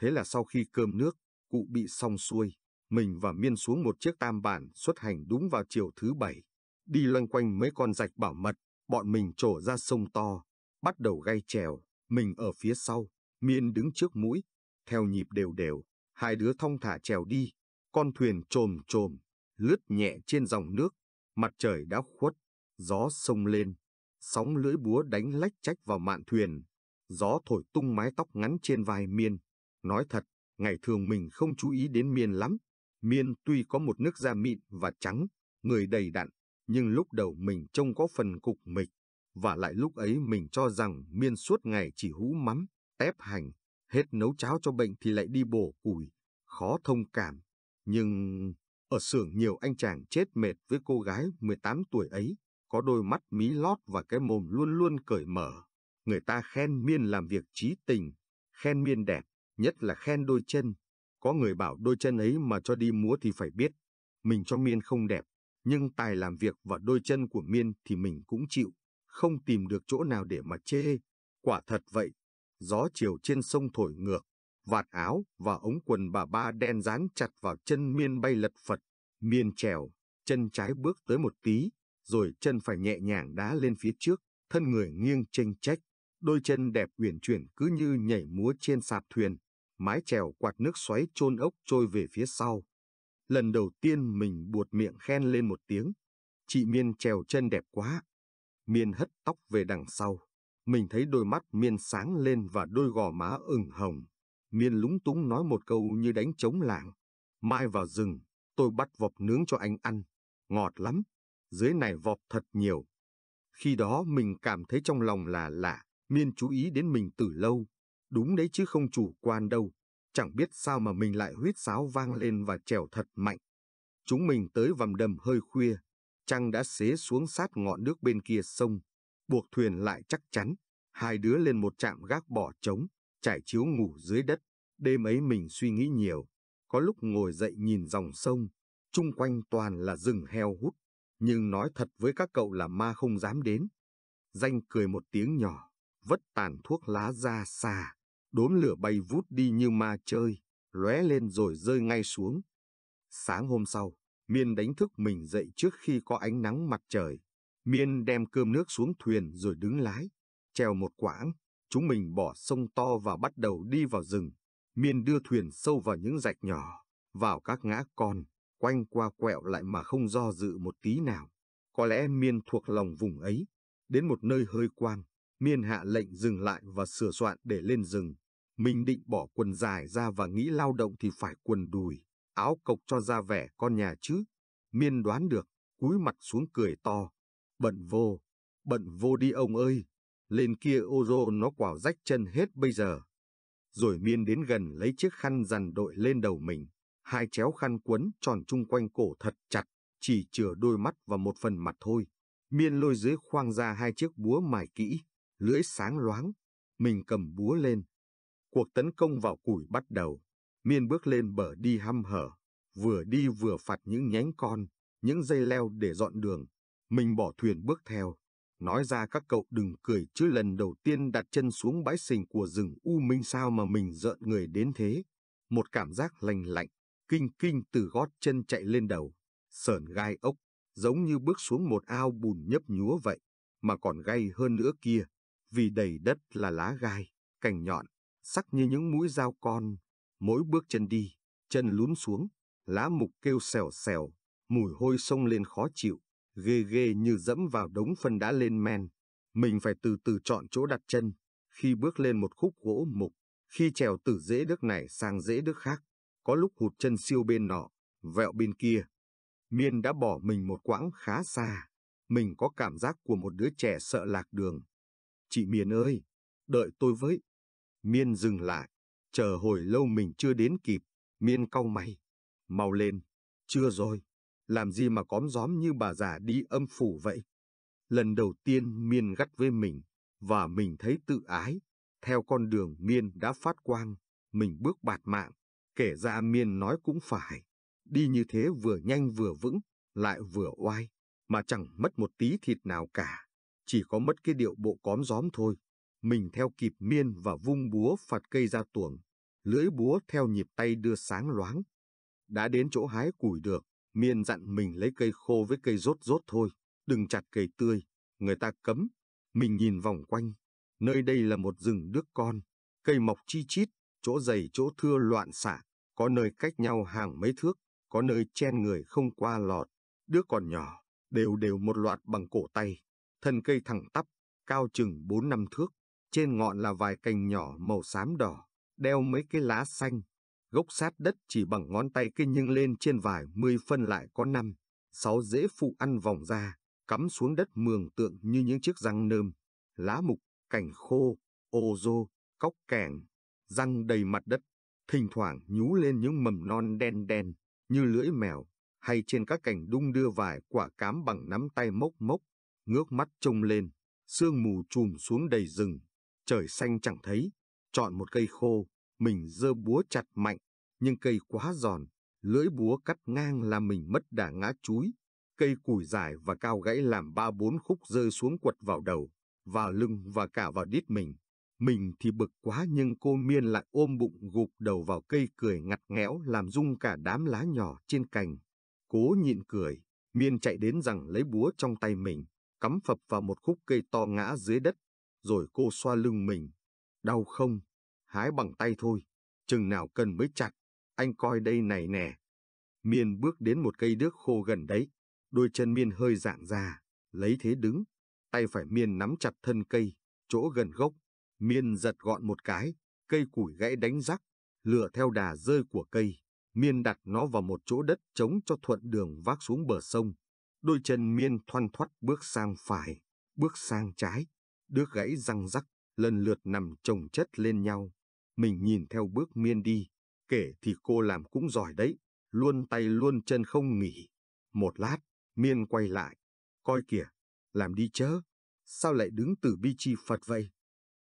Thế là sau khi cơm nước, cụ bị xong xuôi, mình và Miên xuống một chiếc tam bản xuất hành đúng vào chiều thứ bảy. Đi loanh quanh mấy con rạch bảo mật, bọn mình trổ ra sông to, bắt đầu gai trèo, mình ở phía sau, Miên đứng trước mũi, theo nhịp đều đều, Hai đứa thong thả trèo đi, con thuyền trồm trồm, lướt nhẹ trên dòng nước, mặt trời đã khuất, gió sông lên, sóng lưỡi búa đánh lách trách vào mạn thuyền, gió thổi tung mái tóc ngắn trên vai Miên. Nói thật, ngày thường mình không chú ý đến Miên lắm. Miên tuy có một nước da mịn và trắng, người đầy đặn, nhưng lúc đầu mình trông có phần cục mịch, và lại lúc ấy mình cho rằng Miên suốt ngày chỉ hú mắm, tép hành, Hết nấu cháo cho bệnh thì lại đi bổ củi, khó thông cảm. Nhưng ở xưởng nhiều anh chàng chết mệt với cô gái 18 tuổi ấy, có đôi mắt mí lót và cái mồm luôn luôn cởi mở. Người ta khen Miên làm việc trí tình, khen Miên đẹp, nhất là khen đôi chân. Có người bảo đôi chân ấy mà cho đi múa thì phải biết, mình cho Miên không đẹp, nhưng tài làm việc và đôi chân của Miên thì mình cũng chịu, không tìm được chỗ nào để mà chê. Quả thật vậy, gió chiều trên sông thổi ngược, vạt áo và ống quần bà ba đen dán chặt vào chân miên bay lật phật, miên trèo, chân trái bước tới một tí, rồi chân phải nhẹ nhàng đá lên phía trước, thân người nghiêng chênh trách, đôi chân đẹp uyển chuyển cứ như nhảy múa trên sạp thuyền, mái trèo quạt nước xoáy trôn ốc trôi về phía sau. Lần đầu tiên mình buột miệng khen lên một tiếng, chị miên trèo chân đẹp quá, miên hất tóc về đằng sau. Mình thấy đôi mắt Miên sáng lên và đôi gò má ửng hồng. Miên lúng túng nói một câu như đánh trống làng. Mai vào rừng, tôi bắt vọt nướng cho anh ăn. Ngọt lắm, dưới này vọt thật nhiều. Khi đó mình cảm thấy trong lòng là lạ, Miên chú ý đến mình từ lâu. Đúng đấy chứ không chủ quan đâu. Chẳng biết sao mà mình lại huyết sáo vang lên và trèo thật mạnh. Chúng mình tới vằm đầm hơi khuya, trăng đã xế xuống sát ngọn nước bên kia sông buộc thuyền lại chắc chắn, hai đứa lên một trạm gác bỏ trống, trải chiếu ngủ dưới đất. Đêm ấy mình suy nghĩ nhiều, có lúc ngồi dậy nhìn dòng sông, chung quanh toàn là rừng heo hút, nhưng nói thật với các cậu là ma không dám đến. Danh cười một tiếng nhỏ, vất tàn thuốc lá ra xa, đốm lửa bay vút đi như ma chơi, lóe lên rồi rơi ngay xuống. Sáng hôm sau, Miên đánh thức mình dậy trước khi có ánh nắng mặt trời. Miên đem cơm nước xuống thuyền rồi đứng lái, treo một quãng, chúng mình bỏ sông to và bắt đầu đi vào rừng. Miên đưa thuyền sâu vào những rạch nhỏ, vào các ngã con, quanh qua quẹo lại mà không do dự một tí nào. Có lẽ Miên thuộc lòng vùng ấy. Đến một nơi hơi quang, Miên hạ lệnh dừng lại và sửa soạn để lên rừng. Mình định bỏ quần dài ra và nghĩ lao động thì phải quần đùi, áo cộc cho ra vẻ con nhà chứ. Miên đoán được, cúi mặt xuống cười to, bận vô, bận vô đi ông ơi, lên kia ô rô nó quảo rách chân hết bây giờ. Rồi miên đến gần lấy chiếc khăn dằn đội lên đầu mình, hai chéo khăn quấn tròn chung quanh cổ thật chặt, chỉ chừa đôi mắt và một phần mặt thôi. Miên lôi dưới khoang ra hai chiếc búa mài kỹ, lưỡi sáng loáng, mình cầm búa lên. Cuộc tấn công vào củi bắt đầu, miên bước lên bờ đi hăm hở, vừa đi vừa phạt những nhánh con, những dây leo để dọn đường. Mình bỏ thuyền bước theo, nói ra các cậu đừng cười chứ lần đầu tiên đặt chân xuống bãi sình của rừng U Minh sao mà mình giận người đến thế. Một cảm giác lành lạnh, kinh kinh từ gót chân chạy lên đầu, sờn gai ốc, giống như bước xuống một ao bùn nhấp nhúa vậy, mà còn gay hơn nữa kia, vì đầy đất là lá gai, cành nhọn, sắc như những mũi dao con. Mỗi bước chân đi, chân lún xuống, lá mục kêu xèo xèo, mùi hôi sông lên khó chịu ghê ghê như dẫm vào đống phân đá lên men. Mình phải từ từ chọn chỗ đặt chân, khi bước lên một khúc gỗ mục, khi trèo từ dễ đức này sang dễ đức khác, có lúc hụt chân siêu bên nọ, vẹo bên kia. Miên đã bỏ mình một quãng khá xa, mình có cảm giác của một đứa trẻ sợ lạc đường. Chị Miên ơi, đợi tôi với. Miên dừng lại, chờ hồi lâu mình chưa đến kịp, Miên cau mày. Mau lên, chưa rồi làm gì mà cóm gióm như bà già đi âm phủ vậy? Lần đầu tiên Miên gắt với mình, và mình thấy tự ái. Theo con đường Miên đã phát quang, mình bước bạt mạng, kể ra Miên nói cũng phải. Đi như thế vừa nhanh vừa vững, lại vừa oai, mà chẳng mất một tí thịt nào cả. Chỉ có mất cái điệu bộ cóm gióm thôi. Mình theo kịp Miên và vung búa phạt cây ra tuồng, lưỡi búa theo nhịp tay đưa sáng loáng. Đã đến chỗ hái củi được, Miên dặn mình lấy cây khô với cây rốt rốt thôi, đừng chặt cây tươi, người ta cấm. Mình nhìn vòng quanh, nơi đây là một rừng đứa con, cây mọc chi chít, chỗ dày chỗ thưa loạn xạ, có nơi cách nhau hàng mấy thước, có nơi chen người không qua lọt, đứa còn nhỏ, đều đều một loạt bằng cổ tay, thân cây thẳng tắp, cao chừng 4 năm thước, trên ngọn là vài cành nhỏ màu xám đỏ, đeo mấy cái lá xanh, gốc sát đất chỉ bằng ngón tay kinh nhưng lên trên vài mươi phân lại có năm, sáu dễ phụ ăn vòng ra, cắm xuống đất mường tượng như những chiếc răng nơm, lá mục, cảnh khô, ô rô, cóc kẻng, răng đầy mặt đất, thỉnh thoảng nhú lên những mầm non đen đen, như lưỡi mèo, hay trên các cành đung đưa vài quả cám bằng nắm tay mốc mốc, ngước mắt trông lên, sương mù trùm xuống đầy rừng, trời xanh chẳng thấy, chọn một cây khô, mình dơ búa chặt mạnh, nhưng cây quá giòn, lưỡi búa cắt ngang làm mình mất đà ngã chúi. Cây củi dài và cao gãy làm ba bốn khúc rơi xuống quật vào đầu, vào lưng và cả vào đít mình. Mình thì bực quá nhưng cô Miên lại ôm bụng gục đầu vào cây cười ngặt nghẽo làm rung cả đám lá nhỏ trên cành. Cố nhịn cười, Miên chạy đến rằng lấy búa trong tay mình, cắm phập vào một khúc cây to ngã dưới đất, rồi cô xoa lưng mình. Đau không? Hái bằng tay thôi, chừng nào cần mới chặt anh coi đây này nè. Miên bước đến một cây đước khô gần đấy, đôi chân Miên hơi dạng ra, lấy thế đứng, tay phải Miên nắm chặt thân cây, chỗ gần gốc, Miên giật gọn một cái, cây củi gãy đánh rắc, lửa theo đà rơi của cây, Miên đặt nó vào một chỗ đất trống cho thuận đường vác xuống bờ sông. Đôi chân Miên thoăn thoắt bước sang phải, bước sang trái, đước gãy răng rắc, lần lượt nằm chồng chất lên nhau. Mình nhìn theo bước Miên đi, kể thì cô làm cũng giỏi đấy, luôn tay luôn chân không nghỉ. Một lát, miên quay lại, coi kìa, làm đi chớ, sao lại đứng từ bi chi Phật vậy?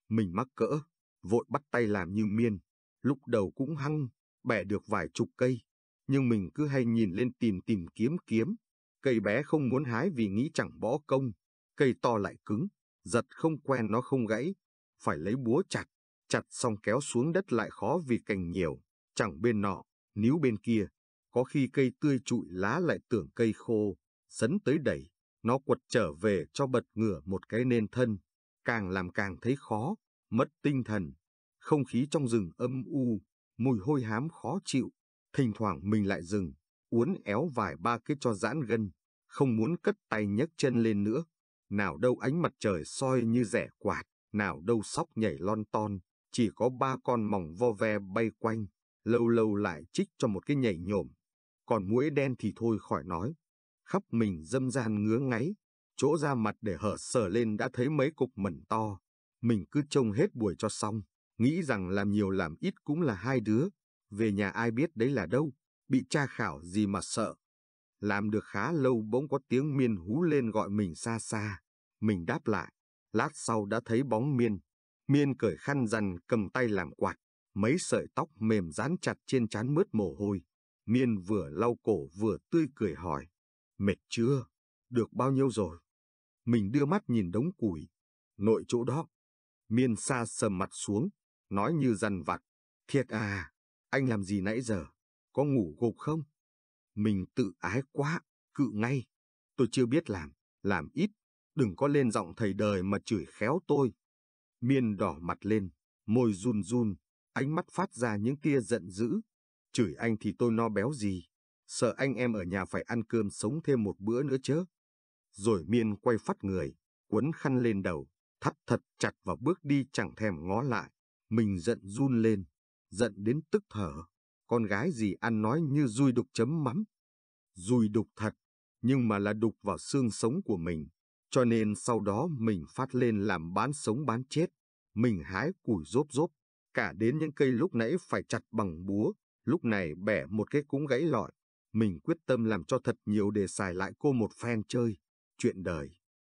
Mình mắc cỡ, vội bắt tay làm như miên, lúc đầu cũng hăng, bẻ được vài chục cây, nhưng mình cứ hay nhìn lên tìm tìm kiếm kiếm. Cây bé không muốn hái vì nghĩ chẳng bỏ công, cây to lại cứng, giật không quen nó không gãy, phải lấy búa chặt, chặt xong kéo xuống đất lại khó vì cành nhiều chẳng bên nọ, níu bên kia, có khi cây tươi trụi lá lại tưởng cây khô, sấn tới đẩy, nó quật trở về cho bật ngửa một cái nên thân, càng làm càng thấy khó, mất tinh thần. Không khí trong rừng âm u, mùi hôi hám khó chịu, thỉnh thoảng mình lại dừng, uốn éo vài ba cái cho giãn gân, không muốn cất tay nhấc chân lên nữa. Nào đâu ánh mặt trời soi như rẻ quạt, nào đâu sóc nhảy lon ton, chỉ có ba con mỏng vo ve bay quanh lâu lâu lại chích cho một cái nhảy nhổm. Còn mũi đen thì thôi khỏi nói, khắp mình dâm gian ngứa ngáy, chỗ ra mặt để hở sờ lên đã thấy mấy cục mẩn to. Mình cứ trông hết buổi cho xong, nghĩ rằng làm nhiều làm ít cũng là hai đứa, về nhà ai biết đấy là đâu, bị tra khảo gì mà sợ. Làm được khá lâu bỗng có tiếng miên hú lên gọi mình xa xa, mình đáp lại, lát sau đã thấy bóng miên. Miên cởi khăn rằn cầm tay làm quạt, mấy sợi tóc mềm dán chặt trên trán mướt mồ hôi. Miên vừa lau cổ vừa tươi cười hỏi. Mệt chưa? Được bao nhiêu rồi? Mình đưa mắt nhìn đống củi. Nội chỗ đó. Miên xa sầm mặt xuống, nói như dằn vặt. Thiệt à, anh làm gì nãy giờ? Có ngủ gục không? Mình tự ái quá, cự ngay. Tôi chưa biết làm, làm ít. Đừng có lên giọng thầy đời mà chửi khéo tôi. Miên đỏ mặt lên, môi run run, ánh mắt phát ra những tia giận dữ. Chửi anh thì tôi no béo gì, sợ anh em ở nhà phải ăn cơm sống thêm một bữa nữa chứ. Rồi miên quay phát người, quấn khăn lên đầu, thắt thật chặt và bước đi chẳng thèm ngó lại. Mình giận run lên, giận đến tức thở. Con gái gì ăn nói như dui đục chấm mắm. Dùi đục thật, nhưng mà là đục vào xương sống của mình. Cho nên sau đó mình phát lên làm bán sống bán chết. Mình hái củi rốp rốp cả đến những cây lúc nãy phải chặt bằng búa, lúc này bẻ một cái cũng gãy lọi. Mình quyết tâm làm cho thật nhiều để xài lại cô một phen chơi. Chuyện đời,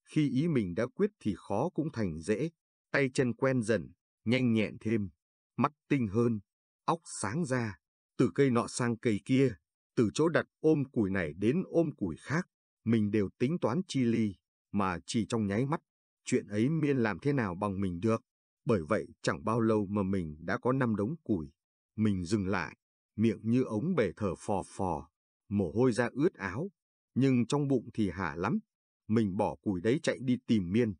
khi ý mình đã quyết thì khó cũng thành dễ. Tay chân quen dần, nhanh nhẹn thêm, mắt tinh hơn, óc sáng ra. Từ cây nọ sang cây kia, từ chỗ đặt ôm củi này đến ôm củi khác, mình đều tính toán chi ly, mà chỉ trong nháy mắt, chuyện ấy miên làm thế nào bằng mình được. Bởi vậy chẳng bao lâu mà mình đã có năm đống củi. Mình dừng lại, miệng như ống bể thở phò phò, mồ hôi ra ướt áo, nhưng trong bụng thì hả lắm. Mình bỏ củi đấy chạy đi tìm Miên.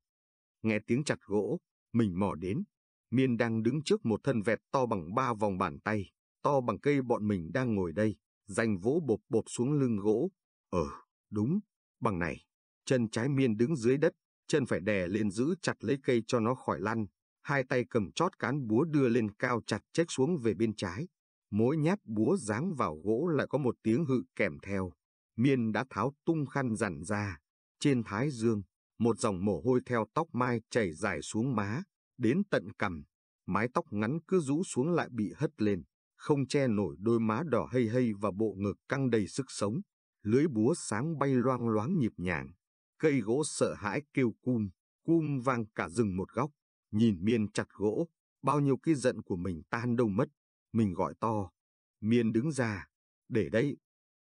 Nghe tiếng chặt gỗ, mình mò đến. Miên đang đứng trước một thân vẹt to bằng ba vòng bàn tay, to bằng cây bọn mình đang ngồi đây, dành vỗ bộp bộp xuống lưng gỗ. Ờ, đúng, bằng này. Chân trái Miên đứng dưới đất, chân phải đè lên giữ chặt lấy cây cho nó khỏi lăn hai tay cầm chót cán búa đưa lên cao chặt chếch xuống về bên trái. Mỗi nhát búa giáng vào gỗ lại có một tiếng hự kèm theo. Miên đã tháo tung khăn rằn ra. Trên thái dương, một dòng mồ hôi theo tóc mai chảy dài xuống má, đến tận cằm. Mái tóc ngắn cứ rũ xuống lại bị hất lên, không che nổi đôi má đỏ hây hây và bộ ngực căng đầy sức sống. Lưới búa sáng bay loang loáng nhịp nhàng. Cây gỗ sợ hãi kêu cum, cum vang cả rừng một góc. Nhìn miên chặt gỗ, bao nhiêu cái giận của mình tan đâu mất. Mình gọi to. Miên đứng ra. Để đây,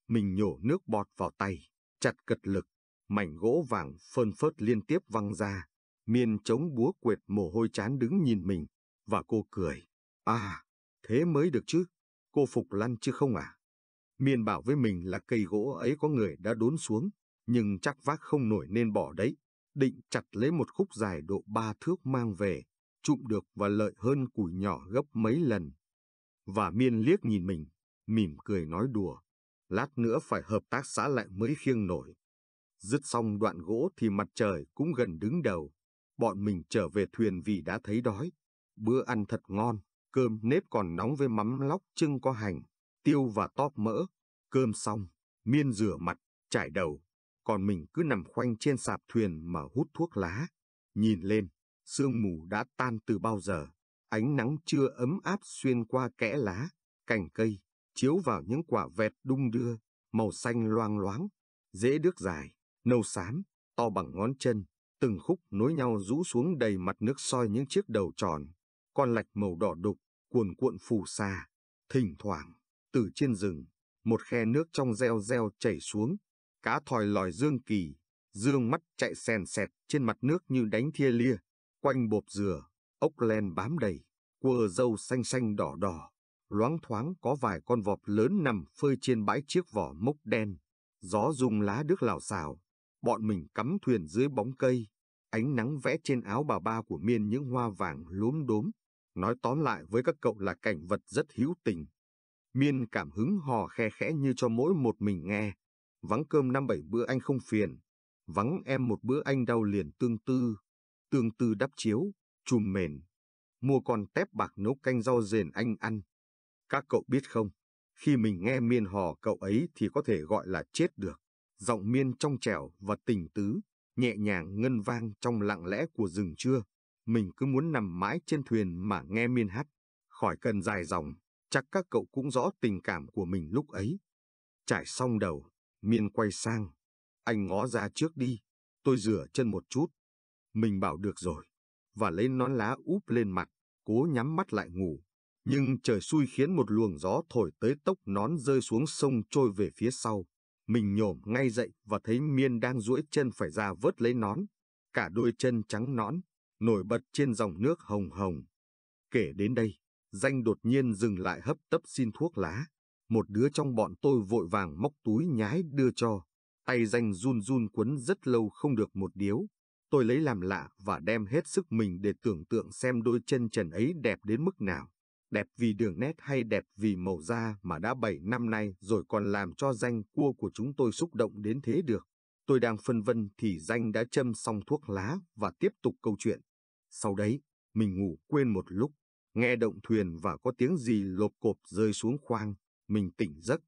Mình nhổ nước bọt vào tay, chặt cật lực. Mảnh gỗ vàng phơn phớt liên tiếp văng ra. Miên chống búa quệt mồ hôi chán đứng nhìn mình. Và cô cười. À, thế mới được chứ. Cô phục lăn chứ không à? Miên bảo với mình là cây gỗ ấy có người đã đốn xuống, nhưng chắc vác không nổi nên bỏ đấy định chặt lấy một khúc dài độ ba thước mang về, trụm được và lợi hơn củi nhỏ gấp mấy lần. Và miên liếc nhìn mình, mỉm cười nói đùa, lát nữa phải hợp tác xã lại mới khiêng nổi. Dứt xong đoạn gỗ thì mặt trời cũng gần đứng đầu, bọn mình trở về thuyền vì đã thấy đói. Bữa ăn thật ngon, cơm nếp còn nóng với mắm lóc chưng có hành, tiêu và tóp mỡ. Cơm xong, miên rửa mặt, chải đầu, còn mình cứ nằm khoanh trên sạp thuyền mà hút thuốc lá. Nhìn lên, sương mù đã tan từ bao giờ, ánh nắng chưa ấm áp xuyên qua kẽ lá, cành cây, chiếu vào những quả vẹt đung đưa, màu xanh loang loáng, dễ đước dài, nâu xám, to bằng ngón chân, từng khúc nối nhau rũ xuống đầy mặt nước soi những chiếc đầu tròn, con lạch màu đỏ đục, cuồn cuộn phù sa, thỉnh thoảng, từ trên rừng, một khe nước trong reo reo chảy xuống, Cá thòi lòi dương kỳ, dương mắt chạy sèn sẹt trên mặt nước như đánh thia lia, quanh bộp dừa, ốc len bám đầy, cua dâu xanh xanh đỏ đỏ. Loáng thoáng có vài con vọp lớn nằm phơi trên bãi chiếc vỏ mốc đen, gió rung lá đước lào xào, bọn mình cắm thuyền dưới bóng cây, ánh nắng vẽ trên áo bà ba của miên những hoa vàng lốm đốm. Nói tóm lại với các cậu là cảnh vật rất hữu tình. Miên cảm hứng hò khe khẽ như cho mỗi một mình nghe. Vắng cơm năm bảy bữa anh không phiền, vắng em một bữa anh đau liền tương tư. Tương tư đắp chiếu, chùm mền. Mua con tép bạc nấu canh rau rền anh ăn. Các cậu biết không, khi mình nghe miên hò cậu ấy thì có thể gọi là chết được. Giọng miên trong trẻo và tình tứ, nhẹ nhàng ngân vang trong lặng lẽ của rừng trưa. Mình cứ muốn nằm mãi trên thuyền mà nghe miên hát. Khỏi cần dài dòng, chắc các cậu cũng rõ tình cảm của mình lúc ấy. Trải xong đầu, Miên quay sang. Anh ngó ra trước đi. Tôi rửa chân một chút. Mình bảo được rồi. Và lấy nón lá úp lên mặt, cố nhắm mắt lại ngủ. Nhưng trời xui khiến một luồng gió thổi tới tốc nón rơi xuống sông trôi về phía sau. Mình nhổm ngay dậy và thấy Miên đang duỗi chân phải ra vớt lấy nón. Cả đôi chân trắng nón nổi bật trên dòng nước hồng hồng. Kể đến đây, danh đột nhiên dừng lại hấp tấp xin thuốc lá. Một đứa trong bọn tôi vội vàng móc túi nhái đưa cho. Tay danh run run quấn rất lâu không được một điếu. Tôi lấy làm lạ và đem hết sức mình để tưởng tượng xem đôi chân trần ấy đẹp đến mức nào. Đẹp vì đường nét hay đẹp vì màu da mà đã 7 năm nay rồi còn làm cho danh cua của chúng tôi xúc động đến thế được. Tôi đang phân vân thì danh đã châm xong thuốc lá và tiếp tục câu chuyện. Sau đấy, mình ngủ quên một lúc, nghe động thuyền và có tiếng gì lộp cộp rơi xuống khoang mình tỉnh giấc,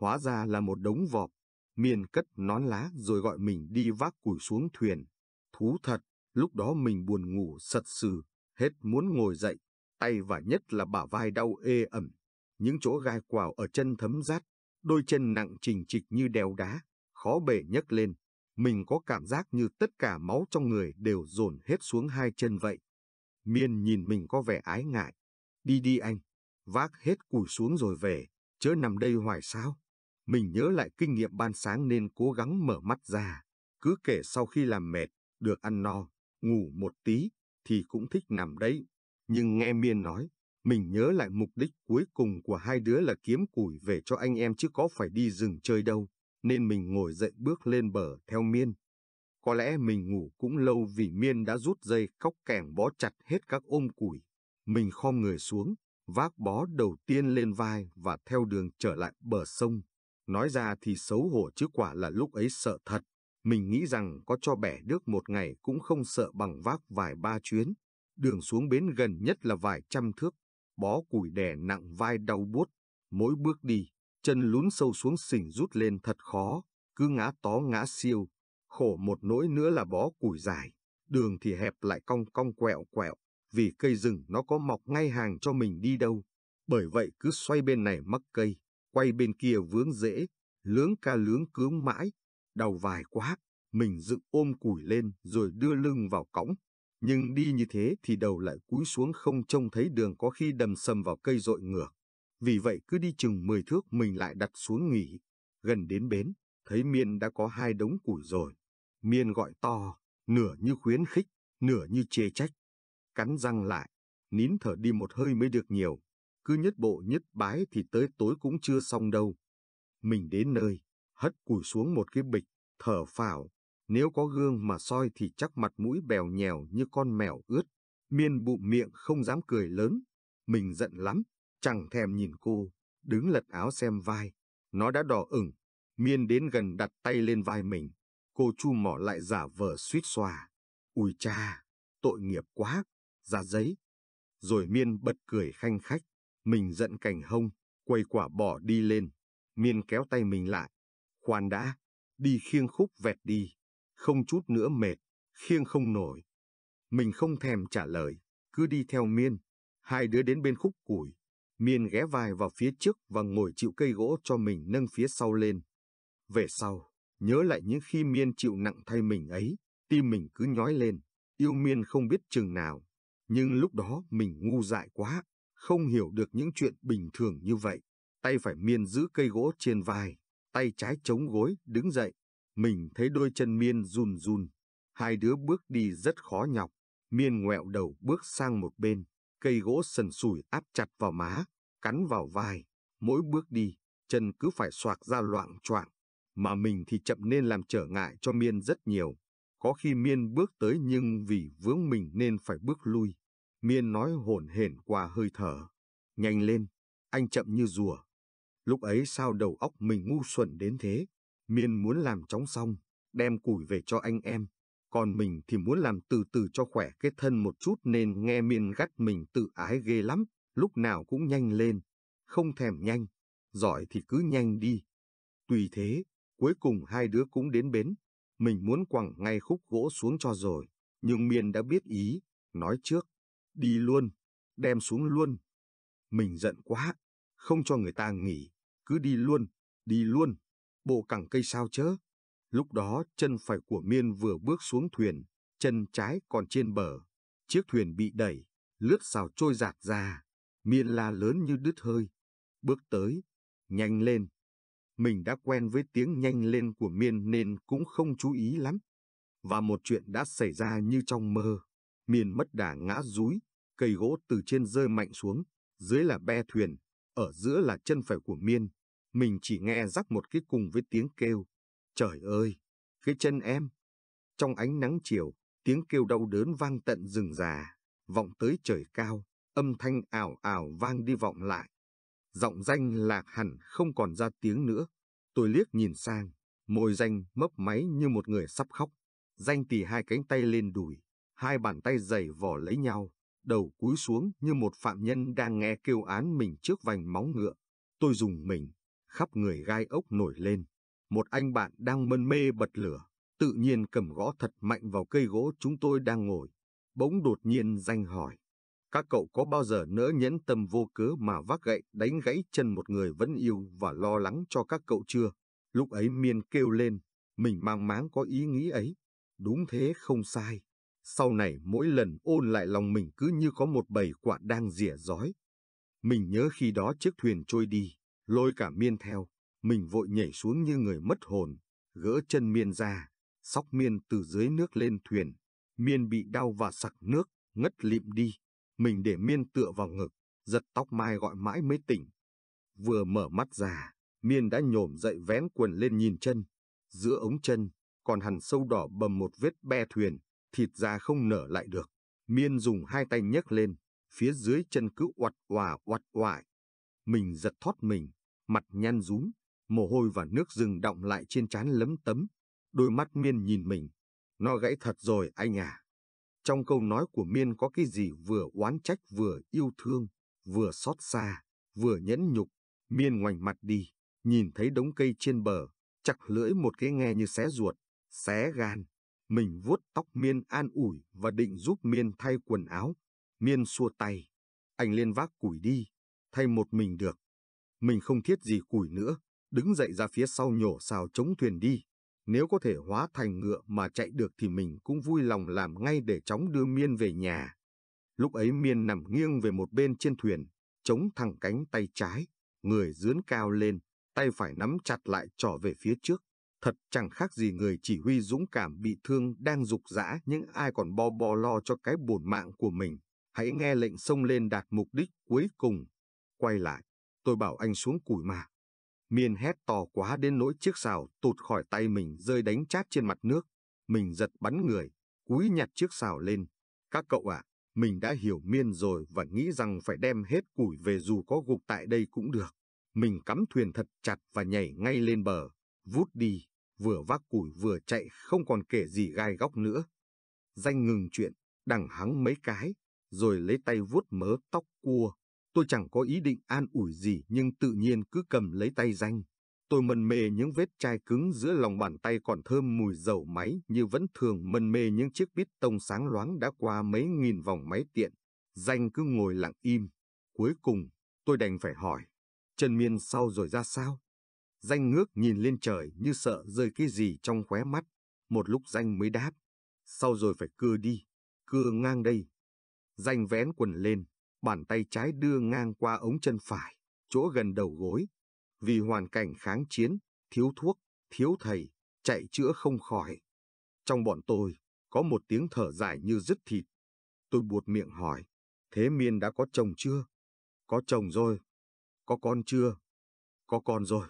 hóa ra là một đống vọp, miền cất nón lá rồi gọi mình đi vác củi xuống thuyền. Thú thật, lúc đó mình buồn ngủ sật sừ, hết muốn ngồi dậy, tay và nhất là bả vai đau ê ẩm, những chỗ gai quào ở chân thấm rát, đôi chân nặng trình trịch như đèo đá, khó bể nhấc lên. Mình có cảm giác như tất cả máu trong người đều dồn hết xuống hai chân vậy. Miên nhìn mình có vẻ ái ngại. Đi đi anh, vác hết củi xuống rồi về chớ nằm đây hoài sao. Mình nhớ lại kinh nghiệm ban sáng nên cố gắng mở mắt ra, cứ kể sau khi làm mệt, được ăn no, ngủ một tí, thì cũng thích nằm đấy. Nhưng nghe Miên nói, mình nhớ lại mục đích cuối cùng của hai đứa là kiếm củi về cho anh em chứ có phải đi rừng chơi đâu, nên mình ngồi dậy bước lên bờ theo Miên. Có lẽ mình ngủ cũng lâu vì Miên đã rút dây cóc kẻng bó chặt hết các ôm củi. Mình khom người xuống, vác bó đầu tiên lên vai và theo đường trở lại bờ sông. Nói ra thì xấu hổ chứ quả là lúc ấy sợ thật. Mình nghĩ rằng có cho bẻ nước một ngày cũng không sợ bằng vác vài ba chuyến. Đường xuống bến gần nhất là vài trăm thước. Bó củi đè nặng vai đau buốt. Mỗi bước đi, chân lún sâu xuống sình rút lên thật khó. Cứ ngã tó ngã siêu. Khổ một nỗi nữa là bó củi dài. Đường thì hẹp lại cong cong quẹo quẹo vì cây rừng nó có mọc ngay hàng cho mình đi đâu. Bởi vậy cứ xoay bên này mắc cây, quay bên kia vướng rễ, lướng ca lướng cướng mãi, đau vài quá, mình dựng ôm củi lên rồi đưa lưng vào cõng. Nhưng đi như thế thì đầu lại cúi xuống không trông thấy đường có khi đầm sầm vào cây rội ngược. Vì vậy cứ đi chừng 10 thước mình lại đặt xuống nghỉ. Gần đến bến, thấy Miên đã có hai đống củi rồi. Miên gọi to, nửa như khuyến khích, nửa như chê trách cắn răng lại, nín thở đi một hơi mới được nhiều, cứ nhất bộ nhất bái thì tới tối cũng chưa xong đâu. Mình đến nơi, hất củi xuống một cái bịch, thở phào, nếu có gương mà soi thì chắc mặt mũi bèo nhèo như con mèo ướt, miên bụng miệng không dám cười lớn. Mình giận lắm, chẳng thèm nhìn cô, đứng lật áo xem vai, nó đã đỏ ửng, miên đến gần đặt tay lên vai mình. Cô chu mỏ lại giả vờ suýt xòa. Ui cha, tội nghiệp quá, ra giấy. Rồi Miên bật cười khanh khách, mình giận cành hông, quay quả bỏ đi lên. Miên kéo tay mình lại. Khoan đã, đi khiêng khúc vẹt đi, không chút nữa mệt, khiêng không nổi. Mình không thèm trả lời, cứ đi theo Miên. Hai đứa đến bên khúc củi, Miên ghé vai vào phía trước và ngồi chịu cây gỗ cho mình nâng phía sau lên. Về sau, nhớ lại những khi Miên chịu nặng thay mình ấy, tim mình cứ nhói lên, yêu Miên không biết chừng nào. Nhưng lúc đó mình ngu dại quá, không hiểu được những chuyện bình thường như vậy. Tay phải miên giữ cây gỗ trên vai, tay trái chống gối, đứng dậy. Mình thấy đôi chân miên run run. Hai đứa bước đi rất khó nhọc. Miên ngoẹo đầu bước sang một bên, cây gỗ sần sùi áp chặt vào má, cắn vào vai. Mỗi bước đi, chân cứ phải soạc ra loạn choạng, mà mình thì chậm nên làm trở ngại cho Miên rất nhiều. Có khi Miên bước tới nhưng vì vướng mình nên phải bước lui. Miên nói hổn hển qua hơi thở. Nhanh lên, anh chậm như rùa. Lúc ấy sao đầu óc mình ngu xuẩn đến thế? Miên muốn làm chóng xong, đem củi về cho anh em. Còn mình thì muốn làm từ từ cho khỏe cái thân một chút nên nghe Miên gắt mình tự ái ghê lắm, lúc nào cũng nhanh lên. Không thèm nhanh, giỏi thì cứ nhanh đi. Tùy thế, cuối cùng hai đứa cũng đến bến. Mình muốn quẳng ngay khúc gỗ xuống cho rồi, nhưng Miên đã biết ý, nói trước, đi luôn, đem xuống luôn. Mình giận quá, không cho người ta nghỉ, cứ đi luôn, đi luôn, bộ cẳng cây sao chớ. Lúc đó chân phải của Miên vừa bước xuống thuyền, chân trái còn trên bờ, chiếc thuyền bị đẩy, lướt xào trôi giạt ra, Miên la lớn như đứt hơi. Bước tới, nhanh lên, mình đã quen với tiếng nhanh lên của Miên nên cũng không chú ý lắm. Và một chuyện đã xảy ra như trong mơ. Miên mất đà ngã rúi, cây gỗ từ trên rơi mạnh xuống, dưới là be thuyền, ở giữa là chân phải của Miên. Mình chỉ nghe rắc một cái cùng với tiếng kêu. Trời ơi, cái chân em! Trong ánh nắng chiều, tiếng kêu đau đớn vang tận rừng già, vọng tới trời cao, âm thanh ảo ảo vang đi vọng lại. Giọng danh lạc hẳn không còn ra tiếng nữa. Tôi liếc nhìn sang, môi danh mấp máy như một người sắp khóc. Danh tì hai cánh tay lên đùi, hai bàn tay dày vò lấy nhau, đầu cúi xuống như một phạm nhân đang nghe kêu án mình trước vành móng ngựa. Tôi dùng mình, khắp người gai ốc nổi lên. Một anh bạn đang mân mê bật lửa, tự nhiên cầm gõ thật mạnh vào cây gỗ chúng tôi đang ngồi. Bỗng đột nhiên danh hỏi, các cậu có bao giờ nỡ nhẫn tâm vô cớ mà vác gậy đánh gãy chân một người vẫn yêu và lo lắng cho các cậu chưa? Lúc ấy miên kêu lên, mình mang máng có ý nghĩ ấy. Đúng thế không sai. Sau này mỗi lần ôn lại lòng mình cứ như có một bầy quạ đang rỉa giói. Mình nhớ khi đó chiếc thuyền trôi đi, lôi cả miên theo. Mình vội nhảy xuống như người mất hồn, gỡ chân miên ra, sóc miên từ dưới nước lên thuyền. Miên bị đau và sặc nước, ngất lịm đi. Mình để Miên tựa vào ngực, giật tóc Mai gọi mãi mới tỉnh. Vừa mở mắt ra, Miên đã nhổm dậy vén quần lên nhìn chân. Giữa ống chân, còn hằn sâu đỏ bầm một vết be thuyền, thịt da không nở lại được. Miên dùng hai tay nhấc lên, phía dưới chân cứ oặt òa oặt oại. Mình giật thoát mình, mặt nhăn rúm, mồ hôi và nước rừng đọng lại trên trán lấm tấm. Đôi mắt Miên nhìn mình, nó gãy thật rồi anh à. Trong câu nói của Miên có cái gì vừa oán trách vừa yêu thương, vừa xót xa, vừa nhẫn nhục. Miên ngoảnh mặt đi, nhìn thấy đống cây trên bờ, chặt lưỡi một cái nghe như xé ruột, xé gan. Mình vuốt tóc Miên an ủi và định giúp Miên thay quần áo. Miên xua tay. Anh lên vác củi đi, thay một mình được. Mình không thiết gì củi nữa, đứng dậy ra phía sau nhổ xào chống thuyền đi nếu có thể hóa thành ngựa mà chạy được thì mình cũng vui lòng làm ngay để chóng đưa Miên về nhà. Lúc ấy Miên nằm nghiêng về một bên trên thuyền, chống thẳng cánh tay trái, người dướn cao lên, tay phải nắm chặt lại trỏ về phía trước. Thật chẳng khác gì người chỉ huy dũng cảm bị thương đang dục dã những ai còn bo bo lo cho cái bổn mạng của mình. Hãy nghe lệnh xông lên đạt mục đích cuối cùng. Quay lại, tôi bảo anh xuống củi mà. Miên hét to quá đến nỗi chiếc xào tụt khỏi tay mình rơi đánh chát trên mặt nước. Mình giật bắn người, cúi nhặt chiếc xào lên. Các cậu ạ, à, mình đã hiểu Miên rồi và nghĩ rằng phải đem hết củi về dù có gục tại đây cũng được. Mình cắm thuyền thật chặt và nhảy ngay lên bờ, vút đi, vừa vác củi vừa chạy không còn kể gì gai góc nữa. Danh ngừng chuyện, đằng hắng mấy cái, rồi lấy tay vuốt mớ tóc cua, Tôi chẳng có ý định an ủi gì nhưng tự nhiên cứ cầm lấy tay danh. Tôi mân mê những vết chai cứng giữa lòng bàn tay còn thơm mùi dầu máy như vẫn thường mân mê những chiếc bít tông sáng loáng đã qua mấy nghìn vòng máy tiện. Danh cứ ngồi lặng im. Cuối cùng, tôi đành phải hỏi, Trần Miên sau rồi ra sao? Danh ngước nhìn lên trời như sợ rơi cái gì trong khóe mắt. Một lúc Danh mới đáp, sau rồi phải cưa đi, cưa ngang đây. Danh vén quần lên, bàn tay trái đưa ngang qua ống chân phải, chỗ gần đầu gối. Vì hoàn cảnh kháng chiến, thiếu thuốc, thiếu thầy, chạy chữa không khỏi. Trong bọn tôi, có một tiếng thở dài như dứt thịt. Tôi buột miệng hỏi, thế Miên đã có chồng chưa? Có chồng rồi. Có con chưa? Có con rồi.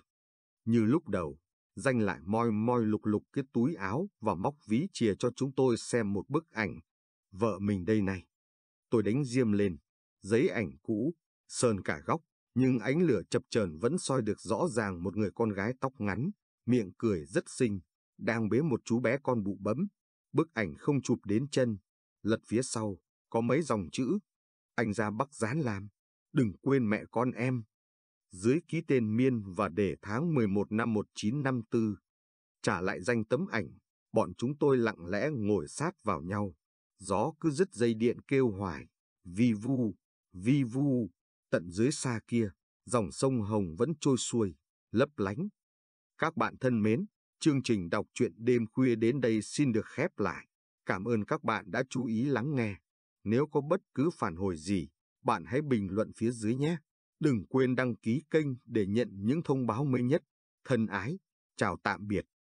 Như lúc đầu, danh lại moi moi lục lục cái túi áo và móc ví chìa cho chúng tôi xem một bức ảnh. Vợ mình đây này. Tôi đánh diêm lên, giấy ảnh cũ, sơn cả góc, nhưng ánh lửa chập chờn vẫn soi được rõ ràng một người con gái tóc ngắn, miệng cười rất xinh, đang bế một chú bé con bụ bấm. Bức ảnh không chụp đến chân, lật phía sau, có mấy dòng chữ. Anh ra Bắc dán làm, đừng quên mẹ con em. Dưới ký tên Miên và để tháng 11 năm 1954, trả lại danh tấm ảnh, bọn chúng tôi lặng lẽ ngồi sát vào nhau. Gió cứ dứt dây điện kêu hoài, vi vu, vi vu, tận dưới xa kia, dòng sông Hồng vẫn trôi xuôi, lấp lánh. Các bạn thân mến, chương trình đọc truyện đêm khuya đến đây xin được khép lại. Cảm ơn các bạn đã chú ý lắng nghe. Nếu có bất cứ phản hồi gì, bạn hãy bình luận phía dưới nhé. Đừng quên đăng ký kênh để nhận những thông báo mới nhất. Thân ái, chào tạm biệt.